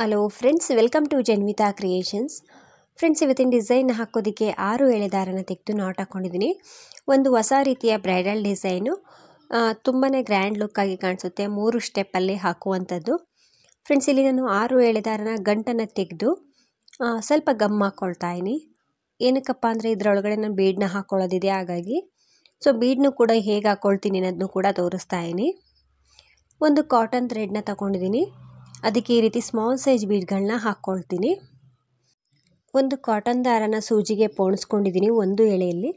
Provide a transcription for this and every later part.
hello friends welcome to Janvitha creations friends ಇವತ್ತಿನ design ಹಾಕೋದಕ್ಕೆ ಆರು ಎಳೆದಾರನ ತೆಗೆದು ನಾಟ್ ಹಾಕ್ಕೊಂಡಿದ್ದೀನಿ ಒಂದು ಹೊಸ ರೀತಿಯ ಬ್ರೈಡಲ್ ಡಿಸೈನು ತುಂಬಾ ಗ್ರ್ಯಾಂಡ್ ಲುಕ್ಕಾಗಿ ಕಾಣಿಸುತ್ತೆ ಮೂರು ಸ್ಟೆಪ್ಪಲ್ಲಿ ಹಾಕುವಂಥದ್ದು ಫ್ರೆಂಡ್ಸ್ ಇಲ್ಲಿ ನಾನು ಆರು ಎಳೆದಾರನ ಗಂಟನ್ನು ತೆಗೆದು ಸ್ವಲ್ಪ ಗಮ್ ಹಾಕ್ಕೊಳ್ತಾ ಇದ್ದೀನಿ ಏನಕ್ಕಪ್ಪ ಅಂದರೆ ಇದರೊಳಗಡೆ ನಾನು ಬೀಡನ್ನ ಹಾಕ್ಕೊಳ್ಳೋದಿದೆ ಹಾಗಾಗಿ ಸೊ ಬೀಡನ್ನು ಕೂಡ ಹೇಗೆ ಹಾಕ್ಕೊಳ್ತೀನಿ ಅನ್ನೋದನ್ನು ಕೂಡ ತೋರಿಸ್ತಾ ಇದ್ದೀನಿ ಒಂದು ಕಾಟನ್ ಥ್ರೆಡ್ನ ತಗೊಂಡಿದ್ದೀನಿ ಅದಕ್ಕೆ ಈ ರೀತಿ ಸ್ಮಾಲ್ ಸೈಜ್ ಬೀಡ್ಗಳನ್ನ ಹಾಕ್ಕೊಳ್ತೀನಿ ಒಂದು ಕಾಟನ್ ದಾರನ ಸೂಜಿಗೆ ಪೋಣಿಸ್ಕೊಂಡಿದ್ದೀನಿ ಒಂದು ಎಳೆಯಲ್ಲಿ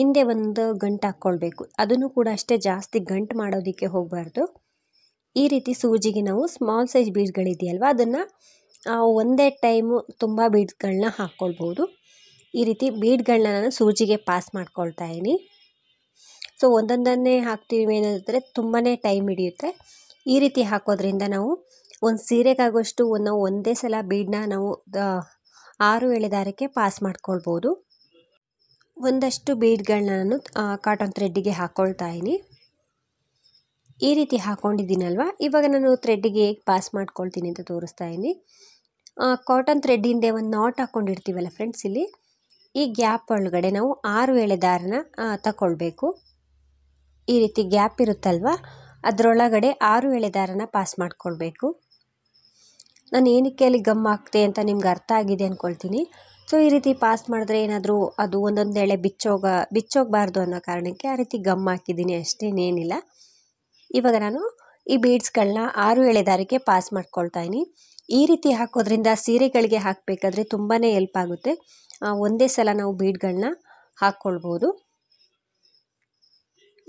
ಹಿಂದೆ ಒಂದು ಗಂಟು ಹಾಕ್ಕೊಳ್ಬೇಕು ಅದನ್ನು ಕೂಡ ಅಷ್ಟೇ ಜಾಸ್ತಿ ಗಂಟು ಮಾಡೋದಕ್ಕೆ ಹೋಗಬಾರ್ದು ಈ ರೀತಿ ಸೂಜಿಗೆ ನಾವು ಸ್ಮಾಲ್ ಸೈಜ್ ಬೀಡ್ಗಳಿದೆಯಲ್ವ ಅದನ್ನು ಒಂದೇ ಟೈಮು ತುಂಬ ಬೀಡ್ಗಳನ್ನ ಹಾಕ್ಕೊಳ್ಬೋದು ಈ ರೀತಿ ಬೀಡ್ಗಳನ್ನ ನಾನು ಸೂಜಿಗೆ ಪಾಸ್ ಮಾಡ್ಕೊಳ್ತಾ ಇದ್ದೀನಿ ಸೊ ಒಂದೊಂದನ್ನೇ ಹಾಕ್ತೀವಿ ಏನಂದರೆ ತುಂಬಾ ಟೈಮ್ ಹಿಡಿಯುತ್ತೆ ಈ ರೀತಿ ಹಾಕೋದ್ರಿಂದ ನಾವು ಒಂದು ಸೀರೆಗಾಗುವಷ್ಟು ನಾವು ಒಂದೇ ಸಲ ಬೀಡನ್ನ ನಾವು ಆರು ಎಳೆದಾರಕ್ಕೆ ಪಾಸ್ ಮಾಡ್ಕೊಳ್ಬೋದು ಒಂದಷ್ಟು ಬೀಡ್ಗಳನ್ನ ನಾನು ಕಾಟನ್ ಥ್ರೆಡ್ಡಿಗೆ ಹಾಕ್ಕೊಳ್ತಾ ಇದ್ದೀನಿ ಈ ರೀತಿ ಹಾಕ್ಕೊಂಡಿದ್ದೀನಲ್ವ ಇವಾಗ ನಾನು ಥ್ರೆಡ್ಡಿಗೆ ಹೇಗೆ ಪಾಸ್ ಮಾಡ್ಕೊಳ್ತೀನಿ ಅಂತ ತೋರಿಸ್ತಾ ಇದ್ದೀನಿ ಕಾಟನ್ ಥ್ರೆಡ್ಡಿಂದೆ ಒಂದು ನಾಟ್ ಹಾಕ್ಕೊಂಡಿರ್ತೀವಲ್ಲ ಫ್ರೆಂಡ್ಸ್ ಇಲ್ಲಿ ಈ ಗ್ಯಾಪ್ ಒಳಗಡೆ ನಾವು ಆರು ಎಳೆ ದಾರನ ತಗೊಳ್ಬೇಕು ಈ ರೀತಿ ಗ್ಯಾಪ್ ಇರುತ್ತಲ್ವ ಅದರೊಳಗಡೆ ಆರು ಎಳೆ ದಾರನ ಪಾಸ್ ಮಾಡ್ಕೊಳ್ಬೇಕು ನಾನು ಏನಕ್ಕೆ ಅಲ್ಲಿ ಗಮ್ ಹಾಕಿದೆ ಅಂತ ನಿಮ್ಗೆ ಅರ್ಥ ಆಗಿದೆ ಅಂದ್ಕೊಳ್ತೀನಿ ಸೊ ಈ ರೀತಿ ಪಾಸ್ ಮಾಡಿದ್ರೆ ಏನಾದರೂ ಅದು ಒಂದೊಂದು ಎಳೆ ಬಿಚ್ಚೋಗ ಬಿಚ್ಚೋಗಬಾರ್ದು ಅನ್ನೋ ಕಾರಣಕ್ಕೆ ಆ ರೀತಿ ಗಮ್ ಹಾಕಿದ್ದೀನಿ ಅಷ್ಟೇನೇನಿಲ್ಲ ಇವಾಗ ನಾನು ಈ ಬೀಡ್ಸ್ಗಳನ್ನ ಆರು ಎಳೆ ದಾರಿಗೆ ಪಾಸ್ ಮಾಡ್ಕೊಳ್ತಾ ಈ ರೀತಿ ಹಾಕೋದ್ರಿಂದ ಸೀರೆಗಳಿಗೆ ಹಾಕಬೇಕಾದ್ರೆ ತುಂಬಾ ಎಲ್ಪ್ ಆಗುತ್ತೆ ಒಂದೇ ಸಲ ನಾವು ಬೀಡ್ಗಳನ್ನ ಹಾಕ್ಕೊಳ್ಬೋದು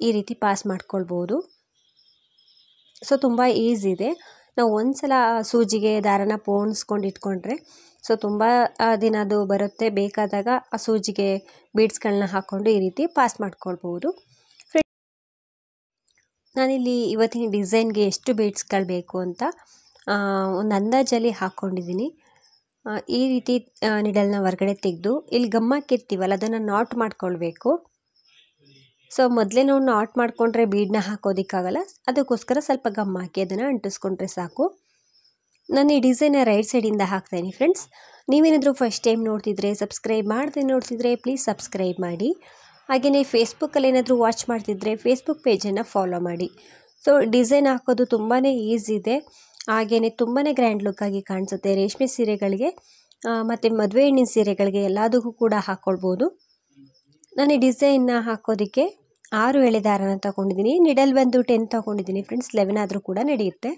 ಈ ರೀತಿ ಪಾಸ್ ಮಾಡ್ಕೊಳ್ಬೋದು ಸೊ ತುಂಬ ಈಸಿ ಇದೆ ನಾವು ಒಂದು ಸಲ ಸೂಜಿಗೆ ದಾರನ ಪೋಣಿಸ್ಕೊಂಡು ಇಟ್ಕೊಂಡ್ರೆ ಸೊ ತುಂಬ ದಿನ ಅದು ಬರುತ್ತೆ ಬೇಕಾದಾಗ ಆ ಸೂಜಿಗೆ ಬೀಡ್ಸ್ಗಳನ್ನ ಹಾಕ್ಕೊಂಡು ಈ ರೀತಿ ಪಾಸ್ ಮಾಡ್ಕೊಳ್ಬೋದು ನಾನಿಲ್ಲಿ ಇವತ್ತಿನ ಡಿಸೈನ್ಗೆ ಎಷ್ಟು ಬೀಡ್ಸ್ಗಳು ಬೇಕು ಅಂತ ಒಂದು ಅಂದಾಜಲ್ಲಿ ಹಾಕ್ಕೊಂಡಿದ್ದೀನಿ ಈ ರೀತಿ ನಿಡಲ್ನ ಹೊರಗಡೆ ತೆಗೆದು ಇಲ್ಲಿ ಗಮ್ಮಕ್ಕಿರ್ತೀವಲ್ಲ ಅದನ್ನು ನಾಟ್ ಮಾಡ್ಕೊಳ್ಬೇಕು ಸೊ ಮೊದಲೇ ನಾವು ನಾಟ್ ಮಾಡಿಕೊಂಡ್ರೆ ಬೀಡನ್ನ ಹಾಕೋದಕ್ಕಾಗಲ್ಲ ಅದಕ್ಕೋಸ್ಕರ ಸ್ವಲ್ಪ ಗಮ್ ಹಾಕಿ ಅದನ್ನು ಅಂಟಿಸ್ಕೊಂಡ್ರೆ ಸಾಕು ನಾನು ಈ ಡಿಸೈನ ರೈಟ್ ಸೈಡಿಂದ ಹಾಕ್ತೇನೆ ಫ್ರೆಂಡ್ಸ್ ನೀವೇನಾದರೂ ಫಸ್ಟ್ ಟೈಮ್ ನೋಡ್ತಿದ್ರೆ ಸಬ್ಸ್ಕ್ರೈಬ್ ಮಾಡಿದೆ ನೋಡ್ತಿದ್ರೆ ಪ್ಲೀಸ್ ಸಬ್ಸ್ಕ್ರೈಬ್ ಮಾಡಿ ಹಾಗೆಯೇ ಫೇಸ್ಬುಕ್ಕಲ್ಲಿ ಏನಾದರೂ ವಾಚ್ ಮಾಡ್ತಿದ್ರೆ ಫೇಸ್ಬುಕ್ ಪೇಜನ್ನು ಫಾಲೋ ಮಾಡಿ ಸೊ ಡಿಸೈನ್ ಹಾಕೋದು ತುಂಬಾ ಈಸಿ ಇದೆ ಹಾಗೆಯೇ ತುಂಬಾ ಗ್ರ್ಯಾಂಡ್ ಲುಕ್ಕಾಗಿ ಕಾಣಿಸುತ್ತೆ ರೇಷ್ಮೆ ಸೀರೆಗಳಿಗೆ ಮತ್ತು ಮದುವೆ ಹೆಣ್ಣಿನ ಸೀರೆಗಳಿಗೆ ಎಲ್ಲದಕ್ಕೂ ಕೂಡ ಹಾಕ್ಕೊಳ್ಬೋದು ನಾನು ಈ ಡಿಸೈನ್ನ ಹಾಕೋದಕ್ಕೆ ಆರು ಎಳೆದಾರನ ದಾರನ ತೊಗೊಂಡಿದ್ದೀನಿ ನಿಡಲ್ ಬಂದು ಟೆನ್ ತೊಗೊಂಡಿದ್ದೀನಿ ಫ್ರೆಂಡ್ಸ್ ಲೆವೆನ್ ಆದರೂ ಕೂಡ ನಡೆಯುತ್ತೆ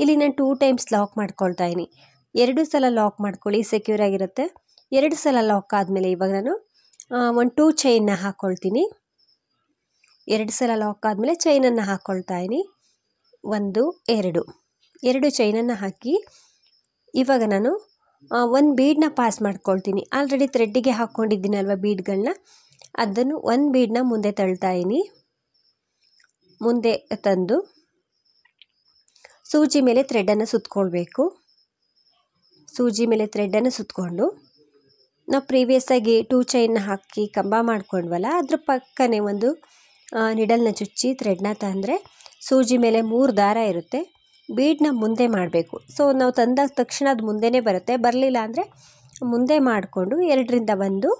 ಇಲ್ಲಿ ನಾನು ಟೂ ಟೈಮ್ಸ್ ಲಾಕ್ ಮಾಡ್ಕೊಳ್ತಾ ಇದ್ದೀನಿ ಎರಡು ಸಲ ಲಾಕ್ ಮಾಡ್ಕೊಳ್ಳಿ ಸೆಕ್ಯೂರ್ ಆಗಿರುತ್ತೆ ಎರಡು ಸಲ ಲಾಕ್ ಆದಮೇಲೆ ಇವಾಗ ನಾನು ಒಂದು ಟೂ ಚೈನ್ನ ಹಾಕ್ಕೊಳ್ತೀನಿ ಎರಡು ಸಲ ಲಾಕ್ ಆದಮೇಲೆ ಚೈನನ್ನು ಹಾಕ್ಕೊಳ್ತಾ ಇದ್ದೀನಿ ಒಂದು ಎರಡು ಎರಡು ಚೈನನ್ನು ಹಾಕಿ ಇವಾಗ ನಾನು ಒಂದು ಬೀಡನ್ನ ಪಾಸ್ ಮಾಡ್ಕೊಳ್ತೀನಿ ಆಲ್ರೆಡಿ ಥ್ರೆಡ್ಡಿಗೆ ಹಾಕ್ಕೊಂಡಿದ್ದೀನಲ್ವ ಬೀಡ್ಗಳನ್ನ ಅದನ್ನು ಒಂದು ಬೀಡನ್ನ ಮುಂದೆ ತಳ್ತಾಯಿನಿ ಮುಂದೆ ತಂದು ಸೂಜಿ ಮೇಲೆ ಥ್ರೆಡ್ಡನ್ನು ಸುತ್ತಕೊಳ್ಬೇಕು ಸೂಜಿ ಮೇಲೆ ಥ್ರೆಡ್ಡನ್ನು ಸುತ್ತಕೊಂಡು ನಾವು ಪ್ರೀವಿಯಸ್ಸಾಗಿ ಟೂ ಚೈನ್ನ ಹಾಕಿ ಕಂಬ ಮಾಡ್ಕೊಂಡ್ವಲ್ಲ ಅದ್ರ ಪಕ್ಕನೇ ಒಂದು ನಿಡಲ್ನ ಚುಚ್ಚಿ ಥ್ರೆಡ್ನ ತಂದರೆ ಸೂಜಿ ಮೇಲೆ ಮೂರು ದಾರ ಇರುತ್ತೆ ಬೀಡನ್ನ ಮುಂದೆ ಮಾಡಬೇಕು ಸೊ ನಾವು ತಂದಾಗ ತಕ್ಷಣ ಅದು ಮುಂದೆನೇ ಬರುತ್ತೆ ಬರಲಿಲ್ಲ ಅಂದರೆ ಮುಂದೆ ಮಾಡಿಕೊಂಡು ಎರಡರಿಂದ ಒಂದು